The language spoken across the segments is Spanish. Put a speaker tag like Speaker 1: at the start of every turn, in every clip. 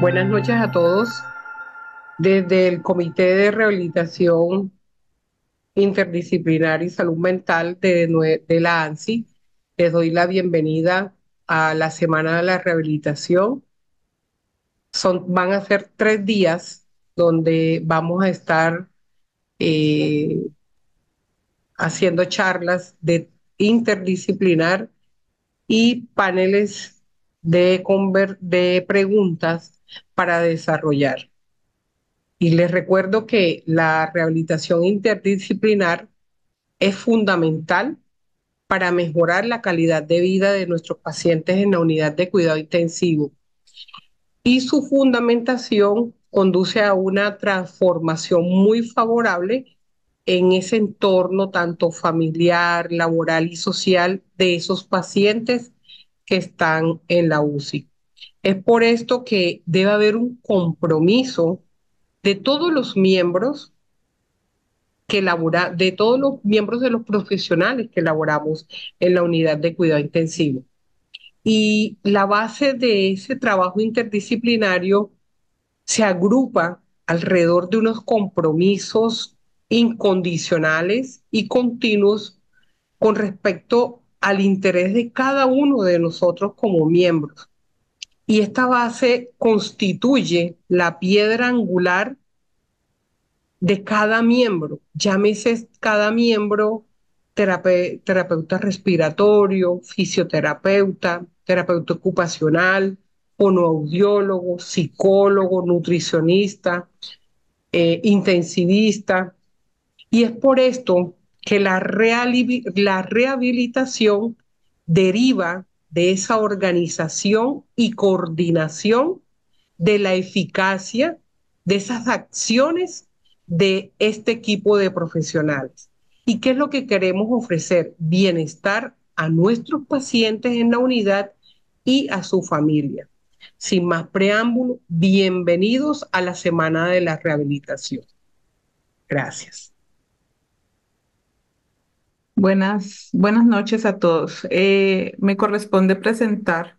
Speaker 1: Buenas noches a todos. Desde el Comité de Rehabilitación Interdisciplinar y Salud Mental de, de la ANSI, les doy la bienvenida a la Semana de la Rehabilitación. Son, van a ser tres días donde vamos a estar eh, haciendo charlas de interdisciplinar y paneles de, de preguntas para desarrollar. Y les recuerdo que la rehabilitación interdisciplinar es fundamental para mejorar la calidad de vida de nuestros pacientes en la unidad de cuidado intensivo. Y su fundamentación conduce a una transformación muy favorable en ese entorno tanto familiar, laboral y social de esos pacientes que están en la UCI. Es por esto que debe haber un compromiso de todos los miembros que de todos los miembros de los profesionales que laboramos en la unidad de cuidado intensivo. Y la base de ese trabajo interdisciplinario se agrupa alrededor de unos compromisos incondicionales y continuos con respecto al interés de cada uno de nosotros como miembros y esta base constituye la piedra angular de cada miembro. Llámese cada miembro terapeuta respiratorio, fisioterapeuta, terapeuta ocupacional, onoaudiólogo, psicólogo, nutricionista, eh, intensivista. Y es por esto que la, la rehabilitación deriva de esa organización y coordinación de la eficacia de esas acciones de este equipo de profesionales. ¿Y qué es lo que queremos ofrecer? Bienestar a nuestros pacientes en la unidad y a su familia. Sin más preámbulo, bienvenidos a la Semana de la Rehabilitación. Gracias.
Speaker 2: Buenas, buenas noches a todos. Eh, me corresponde presentar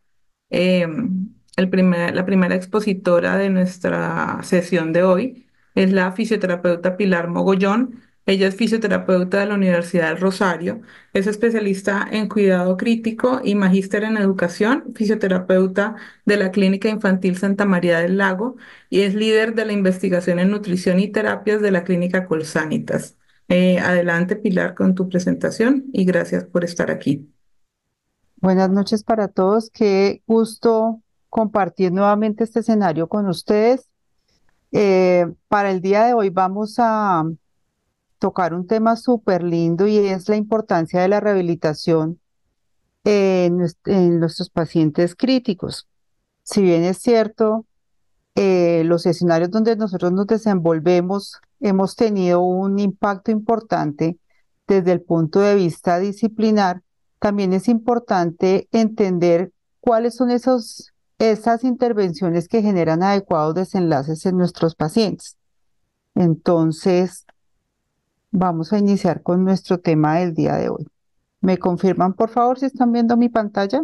Speaker 2: em, la primera expositora de nuestra sesión de hoy. Es la fisioterapeuta Pilar Mogollón. Ella es fisioterapeuta de la Universidad del Rosario, es especialista en cuidado crítico y magíster en educación, fisioterapeuta de la Clínica Infantil Santa María del Lago y es líder de la investigación en nutrición y terapias de la Clínica Colsanitas. Eh, adelante, Pilar, con tu presentación y gracias por estar aquí.
Speaker 3: Buenas noches para todos. Qué gusto compartir nuevamente este escenario con ustedes. Eh, para el día de hoy vamos a tocar un tema súper lindo y es la importancia de la rehabilitación en nuestros pacientes críticos. Si bien es cierto, eh, los escenarios donde nosotros nos desenvolvemos hemos tenido un impacto importante desde el punto de vista disciplinar, también es importante entender cuáles son esos, esas intervenciones que generan adecuados desenlaces en nuestros pacientes. Entonces, vamos a iniciar con nuestro tema del día de hoy. ¿Me confirman, por favor, si están viendo mi pantalla?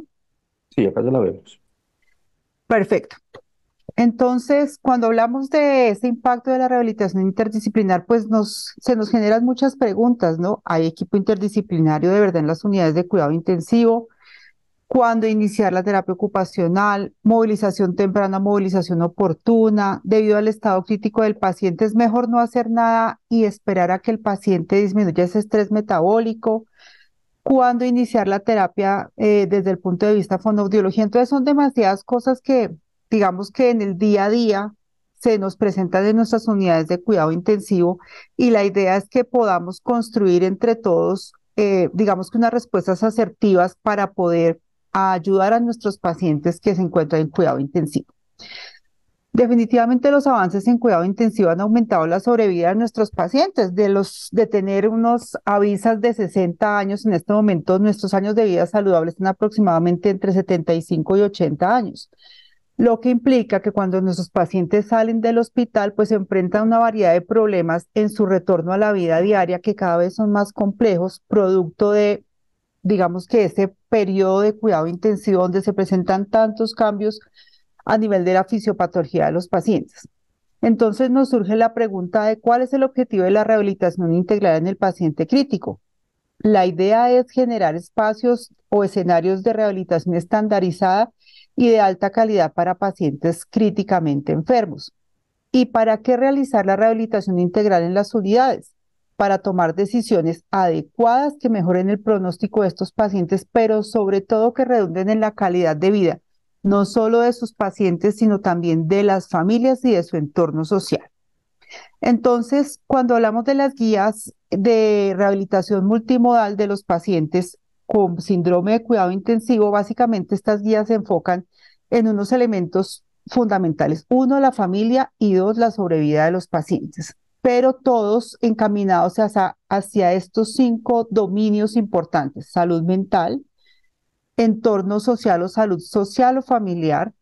Speaker 4: Sí, acá ya la vemos.
Speaker 3: Perfecto. Entonces, cuando hablamos de ese impacto de la rehabilitación interdisciplinar, pues nos, se nos generan muchas preguntas, ¿no? ¿Hay equipo interdisciplinario de verdad en las unidades de cuidado intensivo? ¿Cuándo iniciar la terapia ocupacional? ¿Movilización temprana, movilización oportuna? Debido al estado crítico del paciente, es mejor no hacer nada y esperar a que el paciente disminuya ese estrés metabólico cuándo iniciar la terapia eh, desde el punto de vista fonoaudiología. Entonces son demasiadas cosas que digamos que en el día a día se nos presentan en nuestras unidades de cuidado intensivo y la idea es que podamos construir entre todos, eh, digamos que unas respuestas asertivas para poder ayudar a nuestros pacientes que se encuentran en cuidado intensivo. Definitivamente los avances en cuidado intensivo han aumentado la sobrevida de nuestros pacientes, de, los, de tener unos avisas de 60 años en este momento, nuestros años de vida saludable están aproximadamente entre 75 y 80 años lo que implica que cuando nuestros pacientes salen del hospital, pues se enfrentan una variedad de problemas en su retorno a la vida diaria que cada vez son más complejos, producto de, digamos que ese periodo de cuidado intensivo donde se presentan tantos cambios a nivel de la fisiopatología de los pacientes. Entonces nos surge la pregunta de cuál es el objetivo de la rehabilitación integral en el paciente crítico. La idea es generar espacios o escenarios de rehabilitación estandarizada y de alta calidad para pacientes críticamente enfermos. ¿Y para qué realizar la rehabilitación integral en las unidades? Para tomar decisiones adecuadas que mejoren el pronóstico de estos pacientes, pero sobre todo que redunden en la calidad de vida, no solo de sus pacientes, sino también de las familias y de su entorno social. Entonces, cuando hablamos de las guías de rehabilitación multimodal de los pacientes, con síndrome de cuidado intensivo, básicamente estas guías se enfocan en unos elementos fundamentales. Uno, la familia y dos, la sobrevida de los pacientes, pero todos encaminados hacia, hacia estos cinco dominios importantes, salud mental, entorno social o salud social o familiar,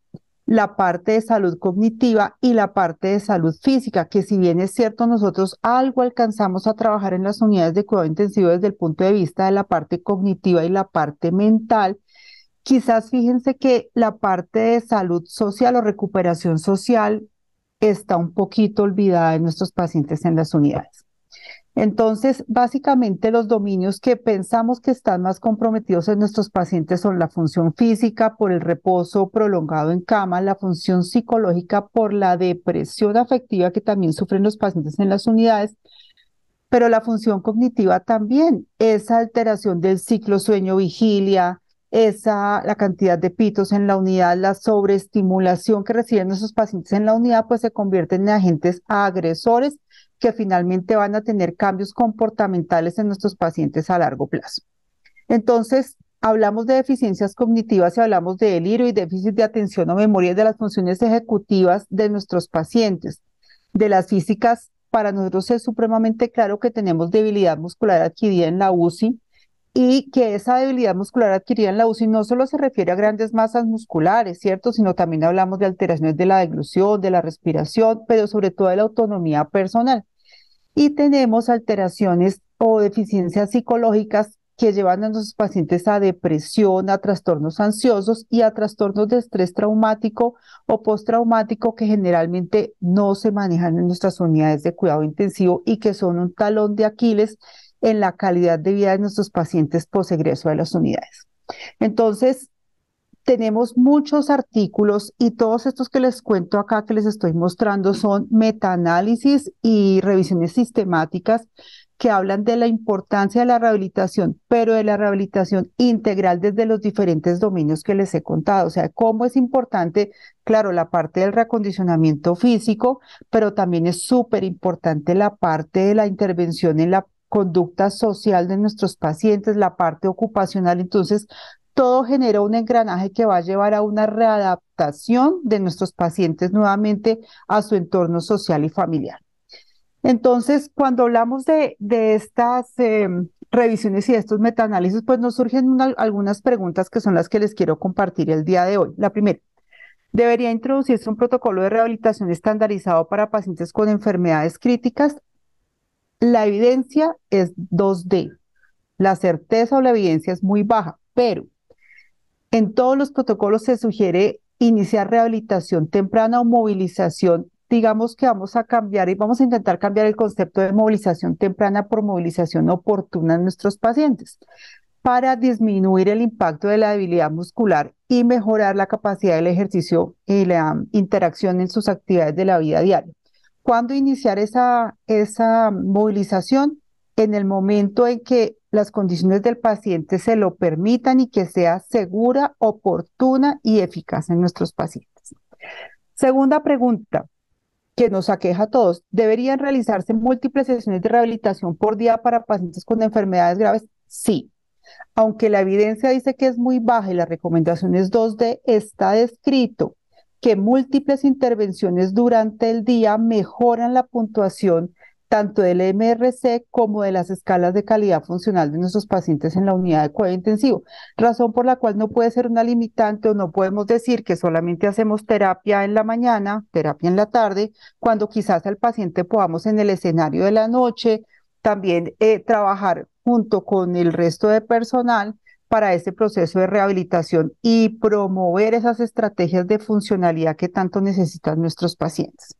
Speaker 3: la parte de salud cognitiva y la parte de salud física, que si bien es cierto, nosotros algo alcanzamos a trabajar en las unidades de cuidado intensivo desde el punto de vista de la parte cognitiva y la parte mental, quizás fíjense que la parte de salud social o recuperación social está un poquito olvidada en nuestros pacientes en las unidades. Entonces, básicamente los dominios que pensamos que están más comprometidos en nuestros pacientes son la función física por el reposo prolongado en cama, la función psicológica por la depresión afectiva que también sufren los pacientes en las unidades, pero la función cognitiva también, esa alteración del ciclo sueño-vigilia, esa la cantidad de pitos en la unidad, la sobreestimulación que reciben nuestros pacientes en la unidad, pues se convierten en agentes agresores que finalmente van a tener cambios comportamentales en nuestros pacientes a largo plazo. Entonces, hablamos de deficiencias cognitivas y hablamos de delirio y déficit de atención o memoria de las funciones ejecutivas de nuestros pacientes. De las físicas, para nosotros es supremamente claro que tenemos debilidad muscular adquirida en la UCI, y que esa debilidad muscular adquirida en la UCI no solo se refiere a grandes masas musculares, ¿cierto? Sino también hablamos de alteraciones de la deglución, de la respiración, pero sobre todo de la autonomía personal. Y tenemos alteraciones o deficiencias psicológicas que llevan a nuestros pacientes a depresión, a trastornos ansiosos y a trastornos de estrés traumático o postraumático que generalmente no se manejan en nuestras unidades de cuidado intensivo y que son un talón de Aquiles en la calidad de vida de nuestros pacientes posegreso de las unidades. Entonces, tenemos muchos artículos y todos estos que les cuento acá, que les estoy mostrando, son metaanálisis y revisiones sistemáticas que hablan de la importancia de la rehabilitación, pero de la rehabilitación integral desde los diferentes dominios que les he contado. O sea, cómo es importante, claro, la parte del reacondicionamiento físico, pero también es súper importante la parte de la intervención en la conducta social de nuestros pacientes, la parte ocupacional. Entonces, todo genera un engranaje que va a llevar a una readaptación de nuestros pacientes nuevamente a su entorno social y familiar. Entonces, cuando hablamos de, estas em, revisiones y de estos metaanálisis, pues nos surgen algunas preguntas que son las que les quiero compartir el día de hoy. La primera, ¿debería introducirse un protocolo de rehabilitación estandarizado para pacientes con enfermedades críticas? La evidencia es 2D. La certeza o la evidencia es muy baja, pero en todos los protocolos se sugiere iniciar rehabilitación temprana o movilización. Digamos que vamos a cambiar y vamos a intentar cambiar el concepto de movilización temprana por movilización oportuna en nuestros pacientes para disminuir el impacto de la debilidad muscular y mejorar la capacidad del ejercicio y la interacción en sus actividades de la vida diaria. ¿Cuándo iniciar esa, movilización? En el momento en que las condiciones del paciente se lo permitan y que sea segura, oportuna y eficaz en nuestros pacientes. Segunda pregunta que nos aqueja a todos. ¿Deberían realizarse múltiples sesiones de rehabilitación por día para pacientes con enfermedades graves? Sí. Aunque la evidencia dice que es muy baja y la recomendación es 2D, está descrito que múltiples intervenciones durante el día mejoran la puntuación tanto del MRC como de las escalas de calidad funcional de nuestros pacientes en la unidad de cuidado intensivo, razón por la cual no puede ser una limitante o no podemos decir que solamente hacemos terapia en la mañana, terapia en la tarde, cuando quizás al paciente podamos en el escenario de la noche también eh, trabajar junto con el resto de personal para este proceso de rehabilitación y promover esas estrategias de funcionalidad que tanto necesitan nuestros pacientes.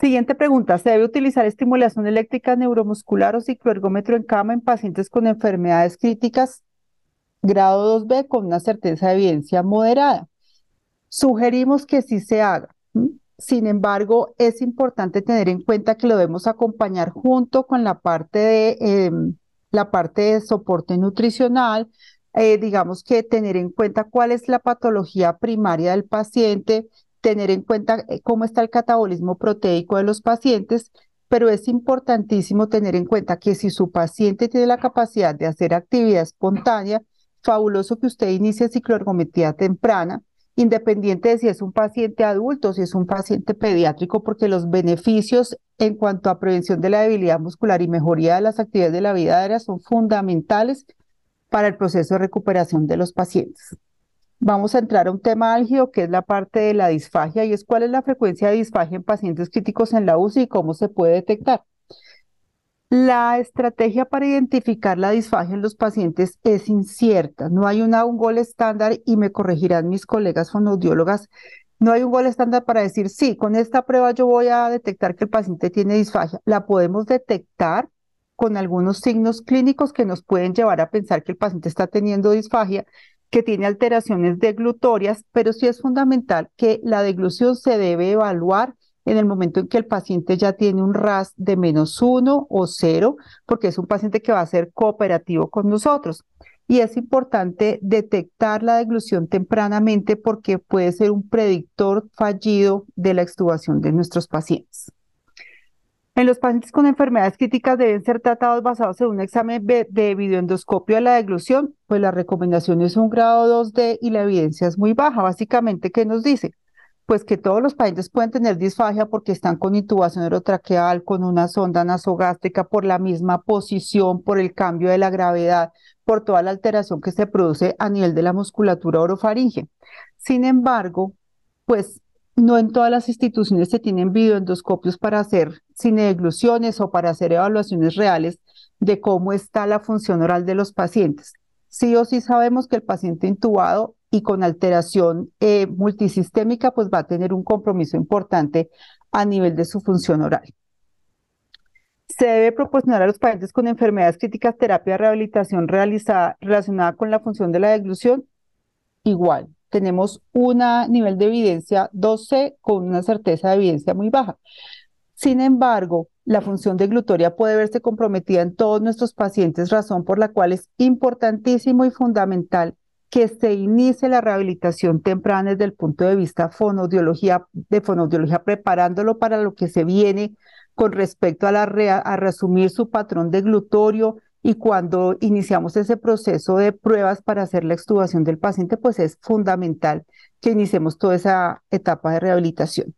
Speaker 3: Siguiente pregunta, ¿se debe utilizar estimulación eléctrica neuromuscular o cicloergómetro en cama en pacientes con enfermedades críticas grado 2B con una certeza de evidencia moderada? Sugerimos que sí se haga. Sin embargo, es importante tener en cuenta que lo debemos acompañar junto con la parte de... Em, la parte de soporte nutricional, eh, digamos que tener en cuenta cuál es la patología primaria del paciente, tener en cuenta eh, cómo está el catabolismo proteico de los pacientes, pero es importantísimo tener en cuenta que si su paciente tiene la capacidad de hacer actividad espontánea, fabuloso que usted inicie cicloergometría temprana, independiente de si es un paciente adulto, o si es un paciente pediátrico, porque los beneficios en cuanto a prevención de la debilidad muscular y mejoría de las actividades de la vida aérea son fundamentales para el proceso de recuperación de los pacientes. Vamos a entrar a un tema álgido que es la parte de la disfagia y es cuál es la frecuencia de disfagia en pacientes críticos en la UCI y cómo se puede detectar. La estrategia para identificar la disfagia en los pacientes es incierta. No hay un gol estándar y me corregirán mis colegas fonoaudiólogas. No hay un gol estándar para decir, sí, con esta prueba yo voy a detectar que el paciente tiene disfagia. La podemos detectar con algunos signos clínicos que nos pueden llevar a pensar que el paciente está teniendo disfagia, que tiene alteraciones deglutorias, pero sí es fundamental que la deglución se debe evaluar en el momento en que el paciente ya tiene un RAS de menos uno o cero, porque es un paciente que va a ser cooperativo con nosotros. Y es importante detectar la deglución tempranamente porque puede ser un predictor fallido de la extubación de nuestros pacientes. En los pacientes con enfermedades críticas deben ser tratados basados en un examen de videoendoscopio de la deglución, pues la recomendación es un grado 2D y la evidencia es muy baja. Básicamente, ¿qué nos dice? pues que todos los pacientes pueden tener disfagia porque están con intubación neurotraqueal con una sonda nasogástrica, por la misma posición, por el cambio de la gravedad, por toda la alteración que se produce a nivel de la musculatura orofaringe. Sin embargo, pues no en todas las instituciones se tienen videoendoscopios para hacer sineglusiones o para hacer evaluaciones reales de cómo está la función oral de los pacientes. Sí o sí sabemos que el paciente intubado y con alteración eh, multisistémica, pues va a tener un compromiso importante a nivel de su función oral. Se debe proporcionar a los pacientes con enfermedades críticas terapia rehabilitación realizada, relacionada con la función de la deglución. Igual, tenemos un nivel de evidencia 12 con una certeza de evidencia muy baja. Sin embargo, la función deglutoria puede verse comprometida en todos nuestros pacientes, razón por la cual es importantísimo y fundamental que se inicie la rehabilitación temprana desde el punto de vista fonodiología, de fonodiología, preparándolo para lo que se viene con respecto a, la a resumir su patrón de glutorio y cuando iniciamos ese proceso de pruebas para hacer la extubación del paciente, pues es fundamental que iniciemos toda esa etapa de rehabilitación.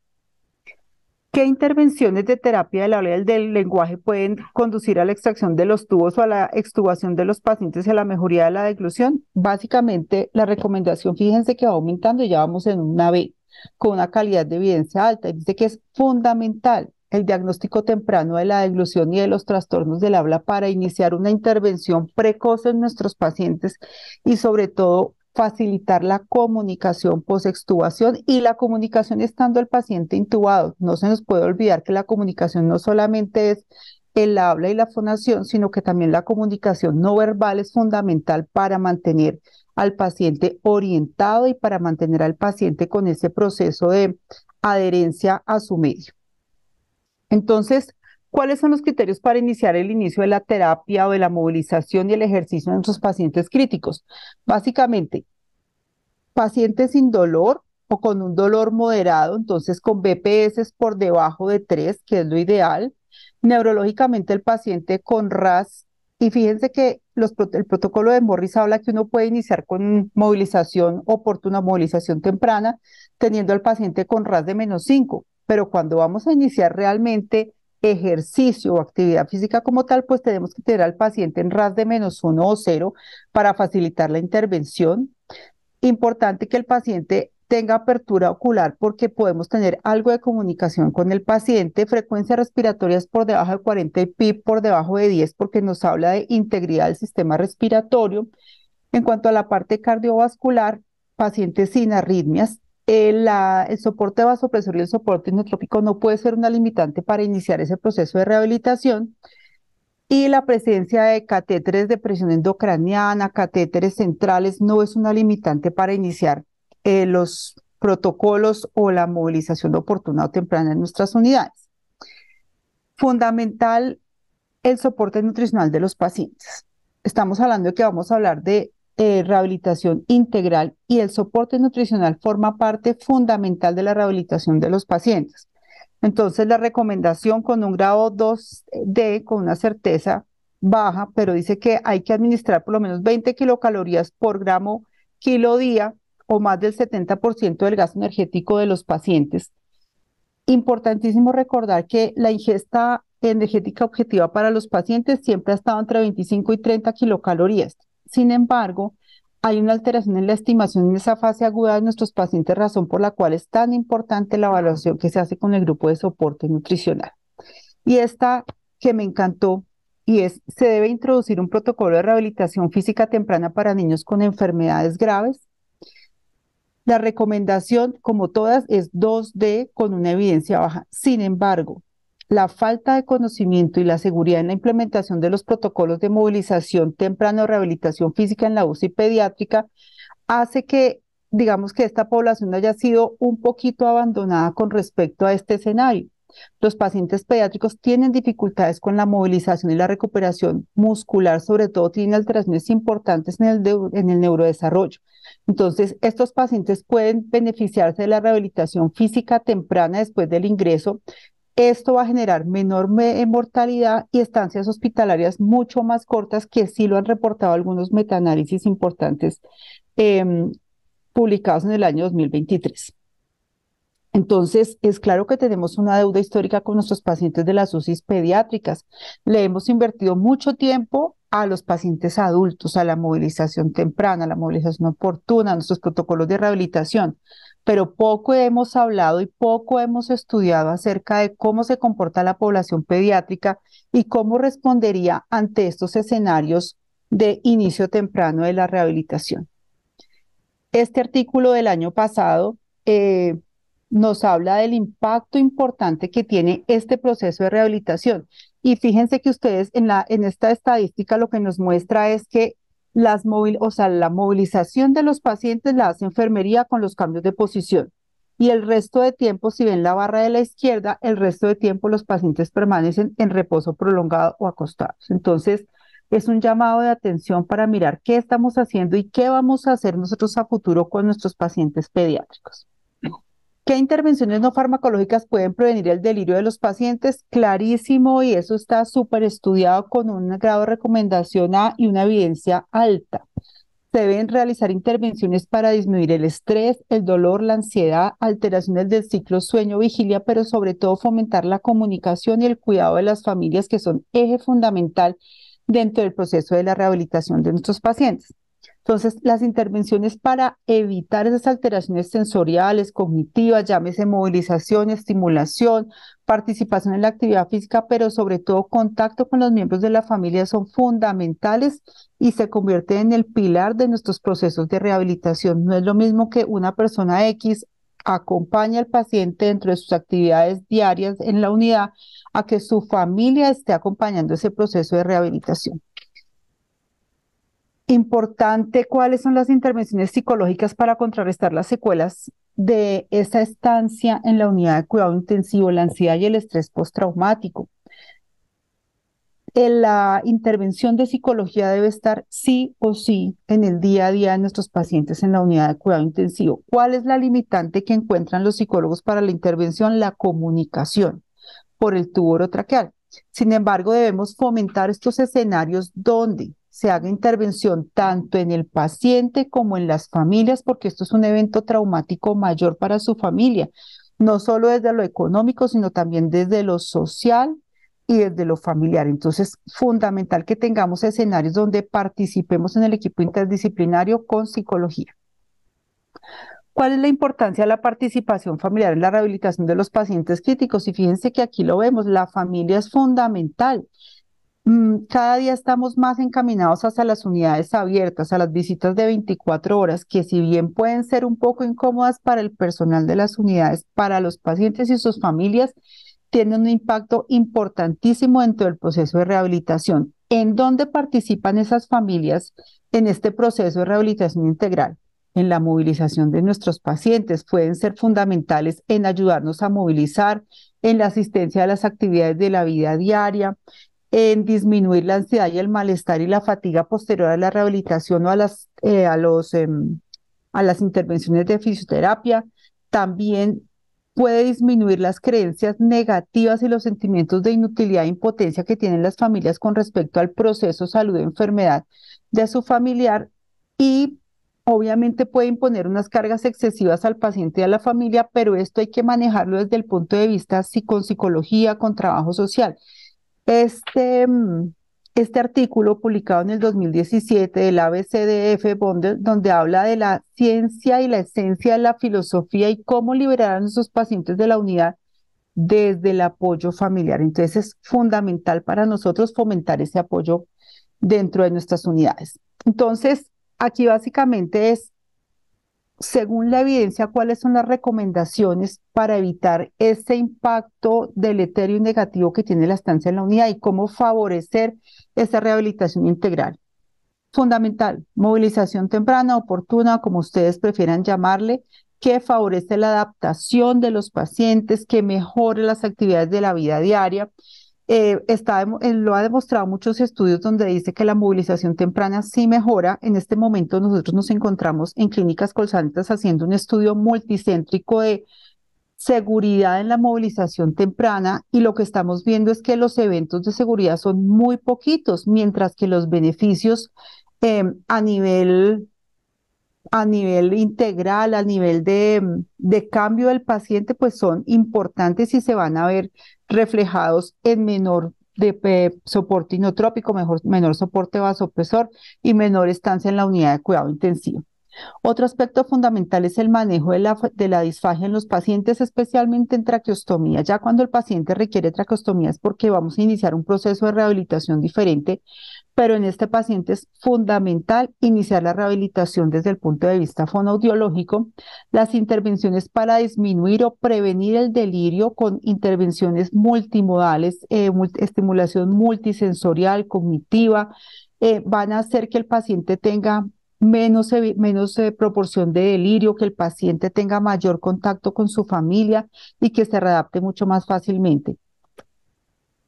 Speaker 3: ¿Qué intervenciones de terapia del habla del lenguaje pueden conducir a la extracción de los tubos o a la extubación de los pacientes y a la mejoría de la deglución? Básicamente, la recomendación, fíjense que va aumentando y ya vamos en una B, con una calidad de evidencia alta. dice que es fundamental el diagnóstico temprano de la deglución y de los trastornos del habla para iniciar una intervención precoz en nuestros pacientes y sobre todo facilitar la comunicación post-extubación y la comunicación estando el paciente intubado. No se nos puede olvidar que la comunicación no solamente es el habla y la fonación, sino que también la comunicación no verbal es fundamental para mantener al paciente orientado y para mantener al paciente con ese proceso de adherencia a su medio. Entonces, ¿Cuáles son los criterios para iniciar el inicio de la terapia o de la movilización y el ejercicio en nuestros pacientes críticos? Básicamente, pacientes sin dolor o con un dolor moderado, entonces con BPS por debajo de 3, que es lo ideal. Neurológicamente el paciente con RAS y fíjense que los, el protocolo de Morris habla que uno puede iniciar con movilización oportuna, movilización temprana, teniendo al paciente con RAS de menos 5, pero cuando vamos a iniciar realmente ejercicio o actividad física como tal, pues tenemos que tener al paciente en RAS de menos uno o cero para facilitar la intervención. Importante que el paciente tenga apertura ocular porque podemos tener algo de comunicación con el paciente, frecuencia respiratoria es por debajo de 40 y PIB por debajo de 10 porque nos habla de integridad del sistema respiratorio. En cuanto a la parte cardiovascular, pacientes sin arritmias, el, soporte vasopresor y el soporte inotrópico no puede ser una limitante para iniciar ese proceso de rehabilitación. Y la presencia de catéteres de presión endocraniana, catéteres centrales, no es una limitante para iniciar eh, los protocolos o la movilización oportuna o temprana en nuestras unidades. Fundamental el soporte nutricional de los pacientes. Estamos hablando de que vamos a hablar de eh, rehabilitación integral y el soporte nutricional forma parte fundamental de la rehabilitación de los pacientes. Entonces, la recomendación con un grado 2D, con una certeza baja, pero dice que hay que administrar por lo menos 20 kilocalorías por gramo kilo día o más del 70% del gasto energético de los pacientes. Importantísimo recordar que la ingesta energética objetiva para los pacientes siempre ha estado entre 25 y 30 kilocalorías. Sin embargo, hay una alteración en la estimación en esa fase aguda de nuestros pacientes, razón por la cual es tan importante la evaluación que se hace con el grupo de soporte nutricional. Y esta que me encantó y es, se debe introducir un protocolo de rehabilitación física temprana para niños con enfermedades graves. La recomendación, como todas, es 2D con una evidencia baja. Sin embargo, la falta de conocimiento y la seguridad en la implementación de los protocolos de movilización temprana o rehabilitación física en la UCI pediátrica hace que, digamos, que esta población haya sido un poquito abandonada con respecto a este escenario. Los pacientes pediátricos tienen dificultades con la movilización y la recuperación muscular, sobre todo tienen alteraciones importantes en el, en el neurodesarrollo. Entonces, estos pacientes pueden beneficiarse de la rehabilitación física temprana después del ingreso, esto va a generar menor eh, mortalidad y estancias hospitalarias mucho más cortas, que sí lo han reportado algunos metaanálisis importantes em, publicados en el año 2023. Entonces, es claro que tenemos una deuda histórica con nuestros pacientes de las UCIs pediátricas. Le hemos invertido mucho tiempo a los pacientes adultos, a la movilización temprana, a la movilización oportuna, a nuestros protocolos de rehabilitación, pero poco hemos hablado y poco hemos estudiado acerca de cómo se comporta la población pediátrica y cómo respondería ante estos escenarios de inicio temprano de la rehabilitación. Este artículo del año pasado eh, nos habla del impacto importante que tiene este proceso de rehabilitación. Y fíjense que ustedes en, la, en esta estadística lo que nos muestra es que las o sea, la movilización de los pacientes la hace enfermería con los cambios de posición. Y el resto de tiempo, si ven la barra de la izquierda, el resto de tiempo los pacientes permanecen en reposo prolongado o acostados. Entonces, es un llamado de atención para mirar qué estamos haciendo y qué vamos a hacer nosotros a futuro con nuestros pacientes pediátricos. ¿Qué intervenciones no farmacológicas pueden prevenir el delirio de los pacientes? Clarísimo, y eso está súper estudiado con un grado de recomendación A y una evidencia alta. Se deben realizar intervenciones para disminuir el estrés, el dolor, la ansiedad, alteraciones del ciclo sueño-vigilia, pero sobre todo fomentar la comunicación y el cuidado de las familias, que son eje fundamental dentro del proceso de la rehabilitación de nuestros pacientes. Entonces, las intervenciones para evitar esas alteraciones sensoriales, cognitivas, llámese movilización, estimulación, participación en la actividad física, pero sobre todo contacto con los miembros de la familia son fundamentales y se convierten en el pilar de nuestros procesos de rehabilitación. No es lo mismo que una persona X acompaña al paciente dentro de sus actividades diarias en la unidad a que su familia esté acompañando ese proceso de rehabilitación importante cuáles son las intervenciones psicológicas para contrarrestar las secuelas de esa estancia en la unidad de cuidado intensivo, la ansiedad y el estrés postraumático. La intervención de psicología debe estar sí o sí en el día a día de nuestros pacientes en la unidad de cuidado intensivo. ¿Cuál es la limitante que encuentran los psicólogos para la intervención? La comunicación por el tubo orotraqueal. Sin embargo, debemos fomentar estos escenarios donde se haga intervención tanto en el paciente como en las familias, porque esto es un evento traumático mayor para su familia, no solo desde lo económico, sino también desde lo social y desde lo familiar. Entonces, fundamental que tengamos escenarios donde participemos en el equipo interdisciplinario con psicología. ¿Cuál es la importancia de la participación familiar en la rehabilitación de los pacientes críticos? Y fíjense que aquí lo vemos, la familia es fundamental. Mm, cada día estamos más encaminados hacia las unidades abiertas, a las visitas de 24 horas, que si bien pueden ser un poco incómodas para el personal de las unidades, para los pacientes y sus familias, tienen un impacto importantísimo dentro del proceso de rehabilitación. ¿En dónde participan esas familias en este proceso de rehabilitación integral? En la movilización de nuestros pacientes pueden ser fundamentales en ayudarnos a movilizar, en la asistencia a las actividades de la vida diaria, en disminuir la ansiedad y el malestar y la fatiga posterior a la rehabilitación o a las, eh, a em, a las intervenciones de fisioterapia. También puede disminuir las creencias negativas y los sentimientos de inutilidad e impotencia que tienen las familias con respecto al proceso salud-enfermedad de su familiar y obviamente puede imponer unas cargas excesivas al paciente y a la familia, pero esto hay que manejarlo desde el punto de vista con psicología, con trabajo social. Este, mm, este artículo publicado en el 2017 del ABCDF Bondel, donde habla de la ciencia y la esencia de la filosofía y cómo liberar a nuestros pacientes de la unidad desde el apoyo familiar. Entonces es fundamental para nosotros fomentar ese apoyo dentro de nuestras unidades. Entonces, aquí básicamente es según la evidencia, cuáles son las recomendaciones para evitar ese impacto deleterio y negativo que tiene la estancia en la unidad y cómo favorecer esa rehabilitación integral. Fundamental, movilización temprana, oportuna, como ustedes prefieran llamarle, que favorece la adaptación de los pacientes, que mejore las actividades de la vida diaria, eh, está, eh, lo ha demostrado muchos estudios donde dice que la movilización temprana sí mejora. En este momento nosotros nos encontramos en clínicas colsantas haciendo un estudio multicéntrico de seguridad en la movilización temprana y lo que estamos viendo es que los eventos de seguridad son muy poquitos, mientras que los beneficios em, a nivel a nivel integral, a nivel de, de, cambio del paciente, pues son importantes y se van a ver reflejados en menor eh, soporte inotrópico, menor soporte vasopresor y menor estancia en la unidad de cuidado intensivo. Otro aspecto fundamental es el manejo de la, de la, disfagia en los pacientes, especialmente en traqueostomía. Ya cuando el paciente requiere traqueostomía es porque vamos a iniciar un proceso de rehabilitación diferente pero en este paciente es fundamental iniciar la rehabilitación desde el punto de vista fonoaudiológico, las intervenciones para disminuir o prevenir el delirio con intervenciones multimodales, eh, estimulación multisensorial, cognitiva, eh, van a hacer que el paciente tenga menos, menos eh, proporción de delirio, que el paciente tenga mayor contacto con su familia y que se readapte mucho más fácilmente.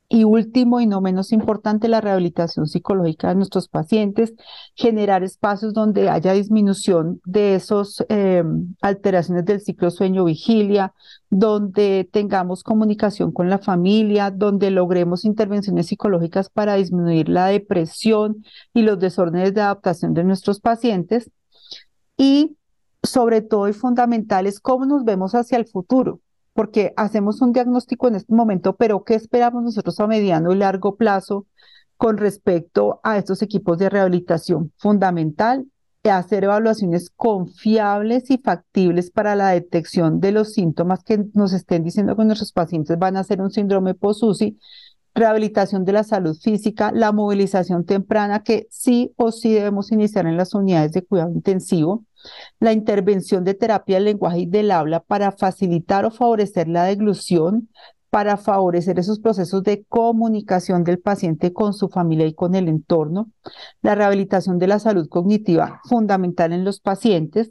Speaker 3: Y último y no menos importante, la rehabilitación psicológica de nuestros pacientes, generar espacios donde haya disminución de esas em, alteraciones del ciclo sueño-vigilia, donde tengamos comunicación con la familia, donde logremos intervenciones psicológicas para disminuir la depresión y los desórdenes de adaptación de nuestros pacientes. Y sobre todo y fundamental es cómo nos vemos hacia el futuro porque hacemos un diagnóstico en este momento, pero ¿qué esperamos nosotros a mediano y largo plazo con respecto a estos equipos de rehabilitación? Fundamental hacer evaluaciones confiables y factibles para la detección de los síntomas que nos estén diciendo que nuestros pacientes van a ser un síndrome post rehabilitación de la salud física, la movilización temprana que sí o sí debemos iniciar en las unidades de cuidado intensivo, la intervención de terapia del lenguaje y del habla para facilitar o favorecer la deglución, para favorecer esos procesos de comunicación del paciente con su familia y con el entorno, la rehabilitación de la salud cognitiva fundamental en los pacientes,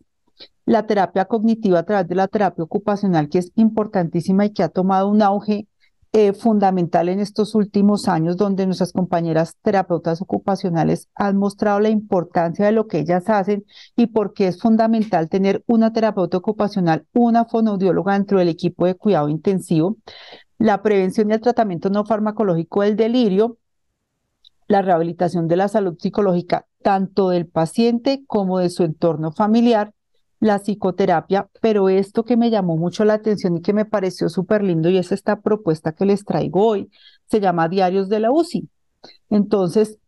Speaker 3: la terapia cognitiva a través de la terapia ocupacional que es importantísima y que ha tomado un auge eh, fundamental en estos últimos años donde nuestras compañeras terapeutas ocupacionales han mostrado la importancia de lo que ellas hacen y por qué es fundamental tener una terapeuta ocupacional, una fonoaudióloga dentro del equipo de cuidado intensivo, la prevención y el tratamiento no farmacológico del delirio, la rehabilitación de la salud psicológica tanto del paciente como de su entorno familiar, la psicoterapia, pero esto que me llamó mucho la atención y que me pareció súper lindo y es esta propuesta que les traigo hoy, se llama Diarios de la UCI. Entonces,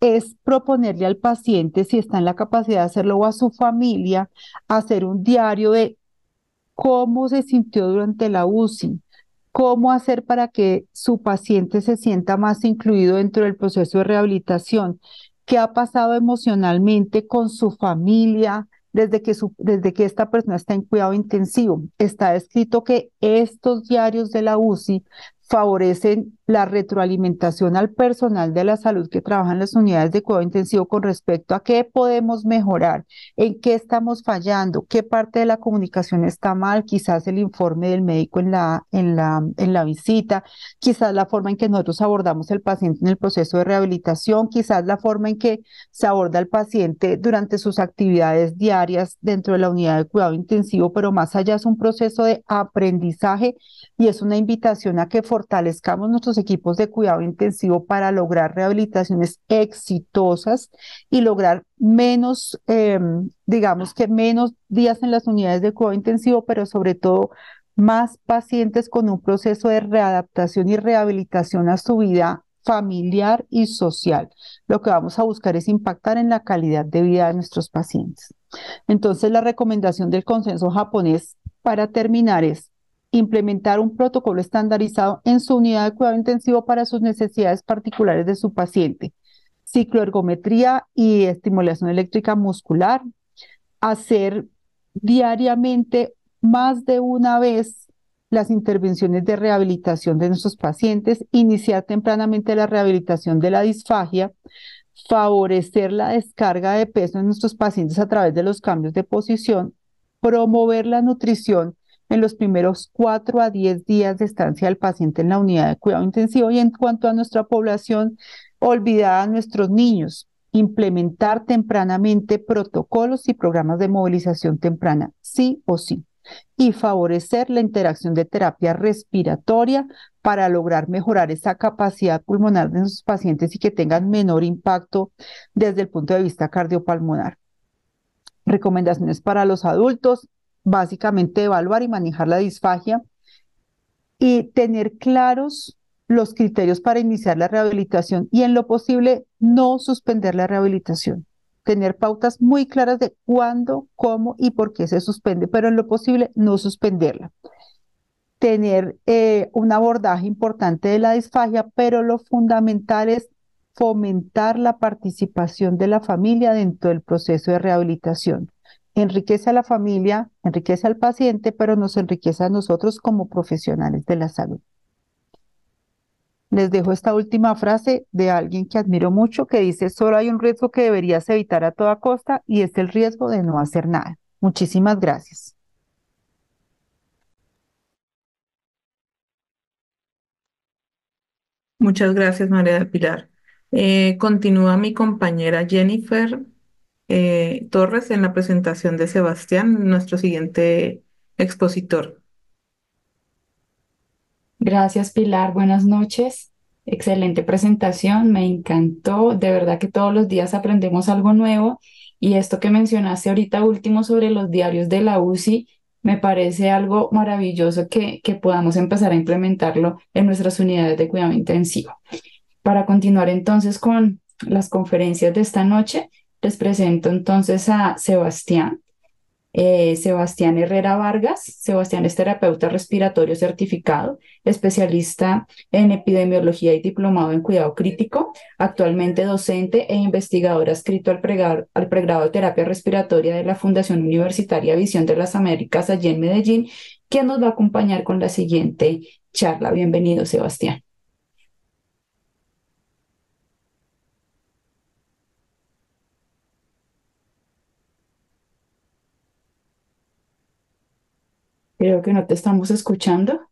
Speaker 3: es proponerle al paciente, si está en la capacidad de hacerlo o a su familia, hacer un diario de cómo se sintió durante la UCI, cómo hacer para que su paciente se sienta más incluido dentro del proceso de rehabilitación, qué ha pasado emocionalmente con su familia, desde que, desde que esta persona está en cuidado intensivo. Está escrito que estos diarios de la UCI favorecen la retroalimentación al personal de la salud que trabaja en las unidades de cuidado intensivo con respecto a qué podemos mejorar, en qué estamos fallando, qué parte de la comunicación está mal, quizás el informe del médico en la, en la, en la visita, quizás la forma en que nosotros abordamos el paciente en el proceso de rehabilitación, quizás la forma en que se aborda el paciente durante sus actividades diarias dentro de la unidad de cuidado intensivo, pero más allá es un proceso de aprendizaje y es una invitación a que fortalezcamos nuestros equipos de cuidado intensivo para lograr rehabilitaciones exitosas y lograr menos, em, digamos que menos días en las unidades de cuidado intensivo, pero sobre todo más pacientes con un proceso de readaptación y rehabilitación a su vida familiar y social. Lo que vamos a buscar es impactar en la calidad de vida de nuestros pacientes. Entonces, la recomendación del consenso japonés para terminar es implementar un protocolo estandarizado en su unidad de cuidado intensivo para sus necesidades particulares de su paciente, cicloergometría y estimulación eléctrica muscular, hacer diariamente más de una vez las intervenciones de rehabilitación de nuestros pacientes, iniciar tempranamente la rehabilitación de la disfagia, favorecer la descarga de peso en nuestros pacientes a través de los cambios de posición, promover la nutrición en los primeros 4 a 10 días de estancia del paciente en la unidad de cuidado intensivo. Y en cuanto a nuestra población olvidada, a nuestros niños, implementar tempranamente protocolos y programas de movilización temprana, sí o sí, y favorecer la interacción de terapia respiratoria para lograr mejorar esa capacidad pulmonar de nuestros pacientes y que tengan menor impacto desde el punto de vista cardiopulmonar recomendaciones para los adultos, básicamente evaluar y manejar la disfagia y tener claros los criterios para iniciar la rehabilitación y en lo posible no suspender la rehabilitación. Tener pautas muy claras de cuándo, cómo y por qué se suspende, pero en lo posible no suspenderla. Tener eh, un abordaje importante de la disfagia, pero lo fundamental es fomentar la participación de la familia dentro del proceso de rehabilitación enriquece a la familia, enriquece al paciente, pero nos enriquece a nosotros como profesionales de la salud. Les dejo esta última frase de alguien que admiro mucho que dice, solo hay un riesgo que deberías evitar a toda costa y es el riesgo de no hacer nada. Muchísimas gracias.
Speaker 2: Muchas gracias, María del Pilar. Eh, continúa mi compañera Jennifer eh, Torres en la presentación de Sebastián, nuestro siguiente expositor.
Speaker 5: Gracias, Pilar. Buenas noches. Excelente presentación, me encantó. De verdad que todos los días aprendemos algo nuevo y esto que mencionaste ahorita último sobre los diarios de la UCI me parece algo maravilloso que, que podamos empezar a implementarlo en nuestras unidades de cuidado intensivo. Para continuar entonces con las conferencias de esta noche, les presento entonces a Sebastián. Eh, Sebastián Herrera Vargas. Sebastián es terapeuta respiratorio certificado, especialista en epidemiología y diplomado en cuidado crítico, actualmente docente e investigador adscrito al, pregrado, al pregrado de terapia respiratoria de la Fundación Universitaria Visión de las Américas allí en Medellín, quien nos va a acompañar con la siguiente charla. Bienvenido, Sebastián. Creo que no te estamos escuchando.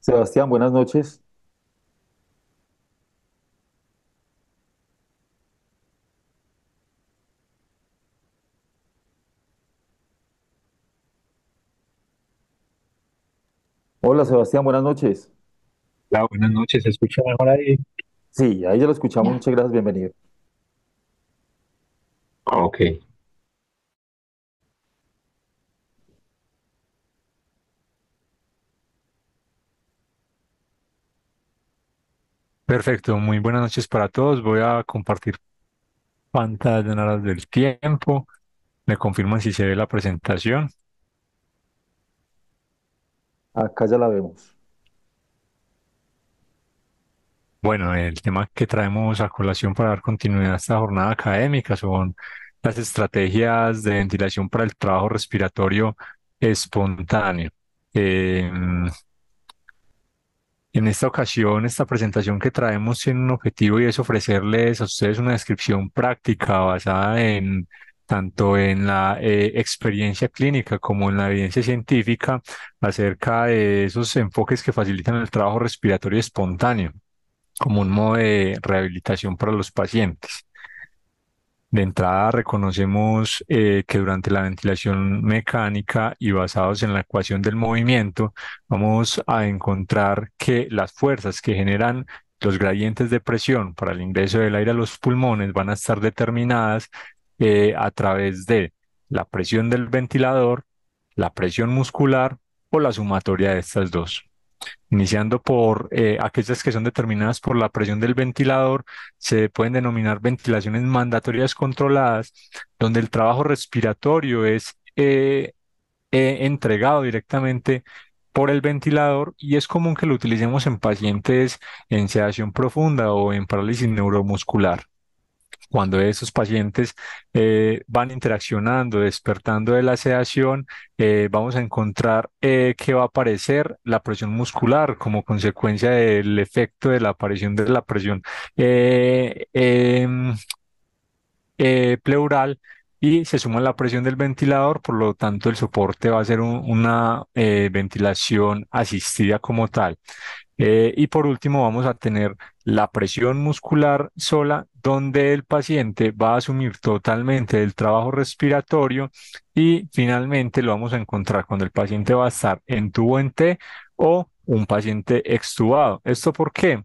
Speaker 4: Sebastián, buenas noches. Hola Sebastián, buenas noches. Hola, buenas noches, ¿se escucha mejor ahí? Sí, ahí ya lo escuchamos. Muchas gracias, bienvenido. Ah, ok, perfecto. Muy buenas noches para todos. Voy a compartir pantalla en aras del tiempo. Me confirman si se ve la presentación. Acá ya la vemos. Bueno, el tema que traemos a colación para dar continuidad a esta jornada académica son las estrategias de ventilación para el trabajo respiratorio espontáneo. Em, en esta ocasión, esta presentación que traemos tiene un objetivo y es ofrecerles a ustedes una descripción práctica basada en tanto en la eh, experiencia clínica como en la evidencia científica acerca de esos enfoques que facilitan el trabajo respiratorio espontáneo como un modo de rehabilitación para los pacientes. De entrada, reconocemos eh, que durante la ventilación mecánica y basados en la ecuación del movimiento, vamos a encontrar que las fuerzas que generan los gradientes de presión para el ingreso del aire a los pulmones van a estar determinadas eh, a través de la presión del ventilador, la presión muscular o la sumatoria de estas dos iniciando por eh, aquellas que son determinadas por la presión del ventilador, se pueden denominar ventilaciones mandatorias controladas, donde el trabajo respiratorio es eh, eh, entregado directamente por el ventilador y es común que lo utilicemos en pacientes en sedación profunda o en parálisis neuromuscular cuando esos pacientes eh, van interaccionando, despertando de la sedación, eh, vamos a encontrar eh, que va a aparecer la presión muscular como consecuencia del efecto de la aparición de la presión em, pleural y se suma la presión del ventilador, por lo tanto el soporte va a ser una ventilación asistida como tal. y por último vamos a tener la presión muscular sola, donde el paciente va a asumir totalmente el trabajo respiratorio y finalmente lo vamos a encontrar cuando el paciente va a estar en tubo en T o un paciente extubado. ¿Esto por qué?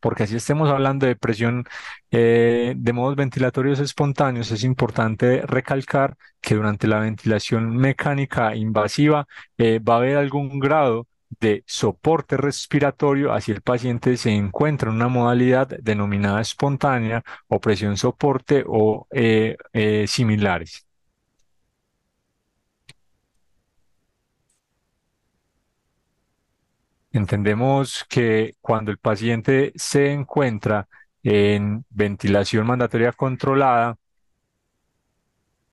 Speaker 4: Porque así estemos hablando de presión eh, de modos ventilatorios espontáneos, es importante recalcar que durante la ventilación mecánica invasiva eh, va a haber algún grado de soporte respiratorio así el paciente se encuentra en una modalidad denominada espontánea o presión soporte o eh, eh, similares. Entendemos que cuando el paciente se encuentra en ventilación mandatoria controlada,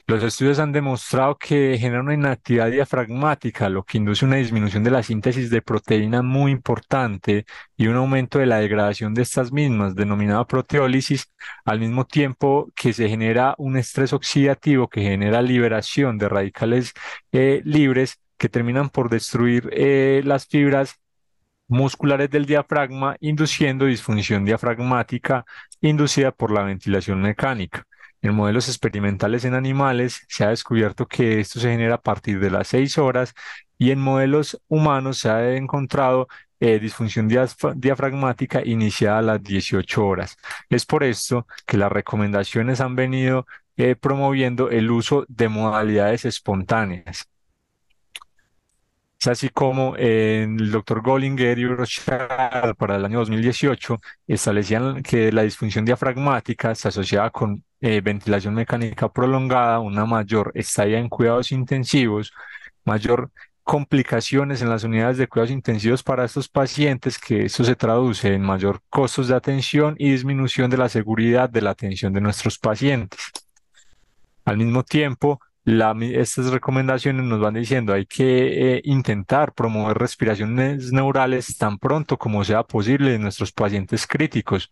Speaker 4: los estudios han demostrado que genera una inactividad diafragmática, lo que induce una disminución de la síntesis de proteína muy importante y un aumento de la degradación de estas mismas, denominada proteólisis, al mismo tiempo que se genera un estrés oxidativo que genera liberación de radicales eh, libres que terminan por destruir eh, las fibras musculares del diafragma, induciendo disfunción diafragmática inducida por la ventilación mecánica. En modelos experimentales en animales se ha descubierto que esto se genera a partir de las seis horas y en modelos humanos se ha encontrado eh, disfunción diafragmática iniciada a las 18 horas. Es por esto que las recomendaciones han venido eh, promoviendo el uso de modalidades espontáneas. Es así como el doctor Gollinger y Rochard para el año 2018 establecían que la disfunción diafragmática se asociaba con eh, ventilación mecánica prolongada, una mayor estalla en cuidados intensivos, mayor complicaciones en las unidades de cuidados intensivos para estos pacientes, que eso se traduce en mayor costos de atención y disminución de la seguridad de la atención de nuestros pacientes. Al mismo tiempo, estas recomendaciones nos van diciendo hay que eh, intentar promover respiraciones neurales tan pronto como sea posible en nuestros pacientes críticos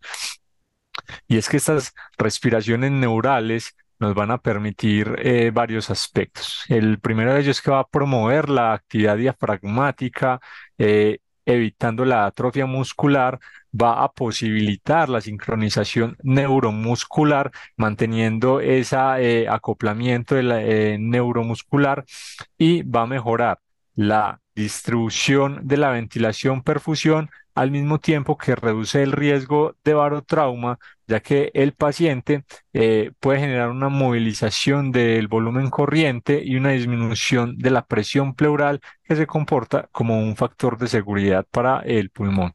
Speaker 4: y es que estas respiraciones neurales nos van a permitir eh, varios aspectos. El primero de ellos es que va a promover la actividad diafragmática, eh, evitando la atrofia muscular, va a posibilitar la sincronización neuromuscular, manteniendo ese eh, acoplamiento neuromuscular y va a mejorar la distribución de la ventilación perfusión al mismo tiempo que reduce el riesgo de barotrauma ya que el paciente eh, puede generar una movilización del volumen corriente y una disminución de la presión pleural que se comporta como un factor de seguridad para el pulmón.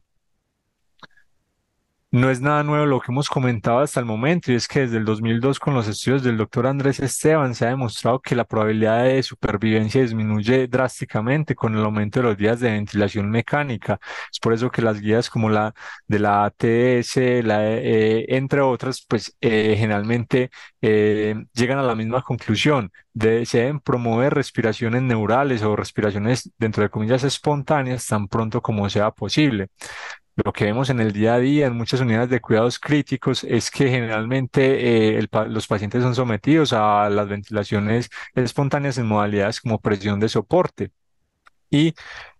Speaker 4: No es nada nuevo lo que hemos comentado hasta el momento, y es que desde el 2002 con los estudios del doctor Andrés Esteban se ha demostrado que la probabilidad de supervivencia disminuye drásticamente con el aumento de los días de ventilación mecánica. Es por eso que las guías como la de la ATS, la, e, e, entre otras, pues eh, generalmente eh, llegan a la misma conclusión. De, se deben promover respiraciones neurales o respiraciones, dentro de comillas, espontáneas tan pronto como sea posible. Lo que vemos en el día a día en muchas unidades de cuidados críticos es que generalmente eh, los pacientes son sometidos a las ventilaciones espontáneas en modalidades como presión de soporte. Y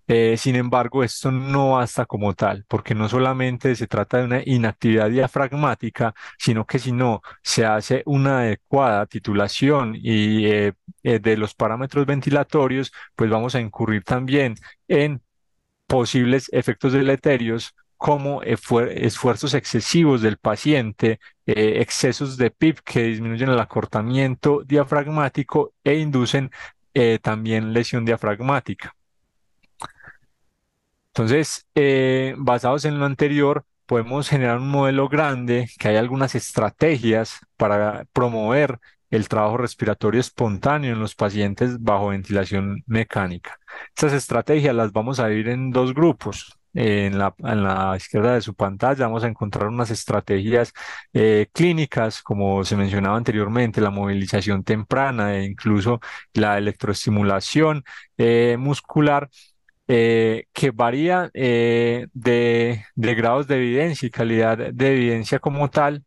Speaker 4: eh, sin embargo, esto no basta como tal, porque no solamente se trata de una inactividad diafragmática, sino que si no se hace una adecuada titulación y, eh, de los parámetros ventilatorios, pues vamos a incurrir también en posibles efectos deleterios como esfuerzos excesivos del paciente, eh, excesos de PIP que disminuyen el acortamiento diafragmático e inducen eh, también lesión diafragmática. Entonces, eh, basados en lo anterior, podemos generar un modelo grande que hay algunas estrategias para promover el trabajo respiratorio espontáneo en los pacientes bajo ventilación mecánica. Estas estrategias las vamos a dividir en dos grupos en la, en la, izquierda de su pantalla vamos a encontrar unas estrategias eh, clínicas, como se mencionaba anteriormente, la movilización temprana e incluso la electroestimulación eh, muscular. Eh, que varía de, grados de evidencia y calidad de evidencia como tal.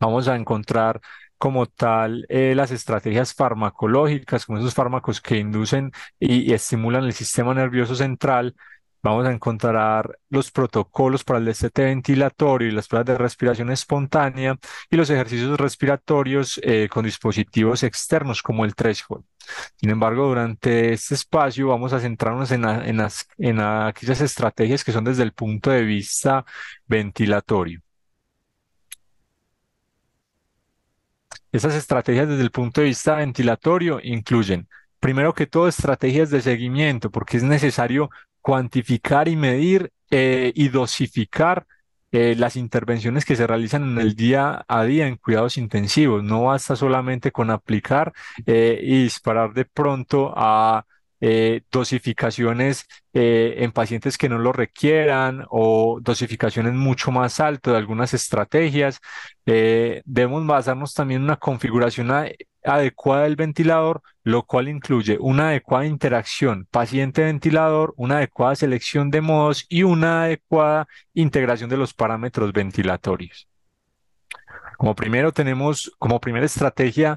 Speaker 4: Vamos a encontrar como tal las estrategias farmacológicas, como esos fármacos que inducen y, estimulan el sistema nervioso central, Vamos a encontrar los protocolos para el destete ventilatorio y las pruebas de respiración espontánea y los ejercicios respiratorios eh, con dispositivos externos como el threshold. Sin embargo, durante este espacio vamos a centrarnos en, en, en aquellas estrategias que son desde el punto de vista ventilatorio. Esas estrategias desde el punto de vista ventilatorio incluyen primero que todo estrategias de seguimiento, porque es necesario cuantificar y medir eh, y dosificar eh, las intervenciones que se realizan en el día a día en cuidados intensivos. No basta solamente con aplicar eh, y disparar de pronto a eh, dosificaciones eh, en pacientes que no lo requieran o dosificaciones mucho más altas de algunas estrategias. Eh, debemos basarnos también en una configuración adecuada del ventilador, lo cual incluye una adecuada interacción paciente-ventilador, una adecuada selección de modos y una adecuada integración de los parámetros ventilatorios. Como primero tenemos, como primera estrategia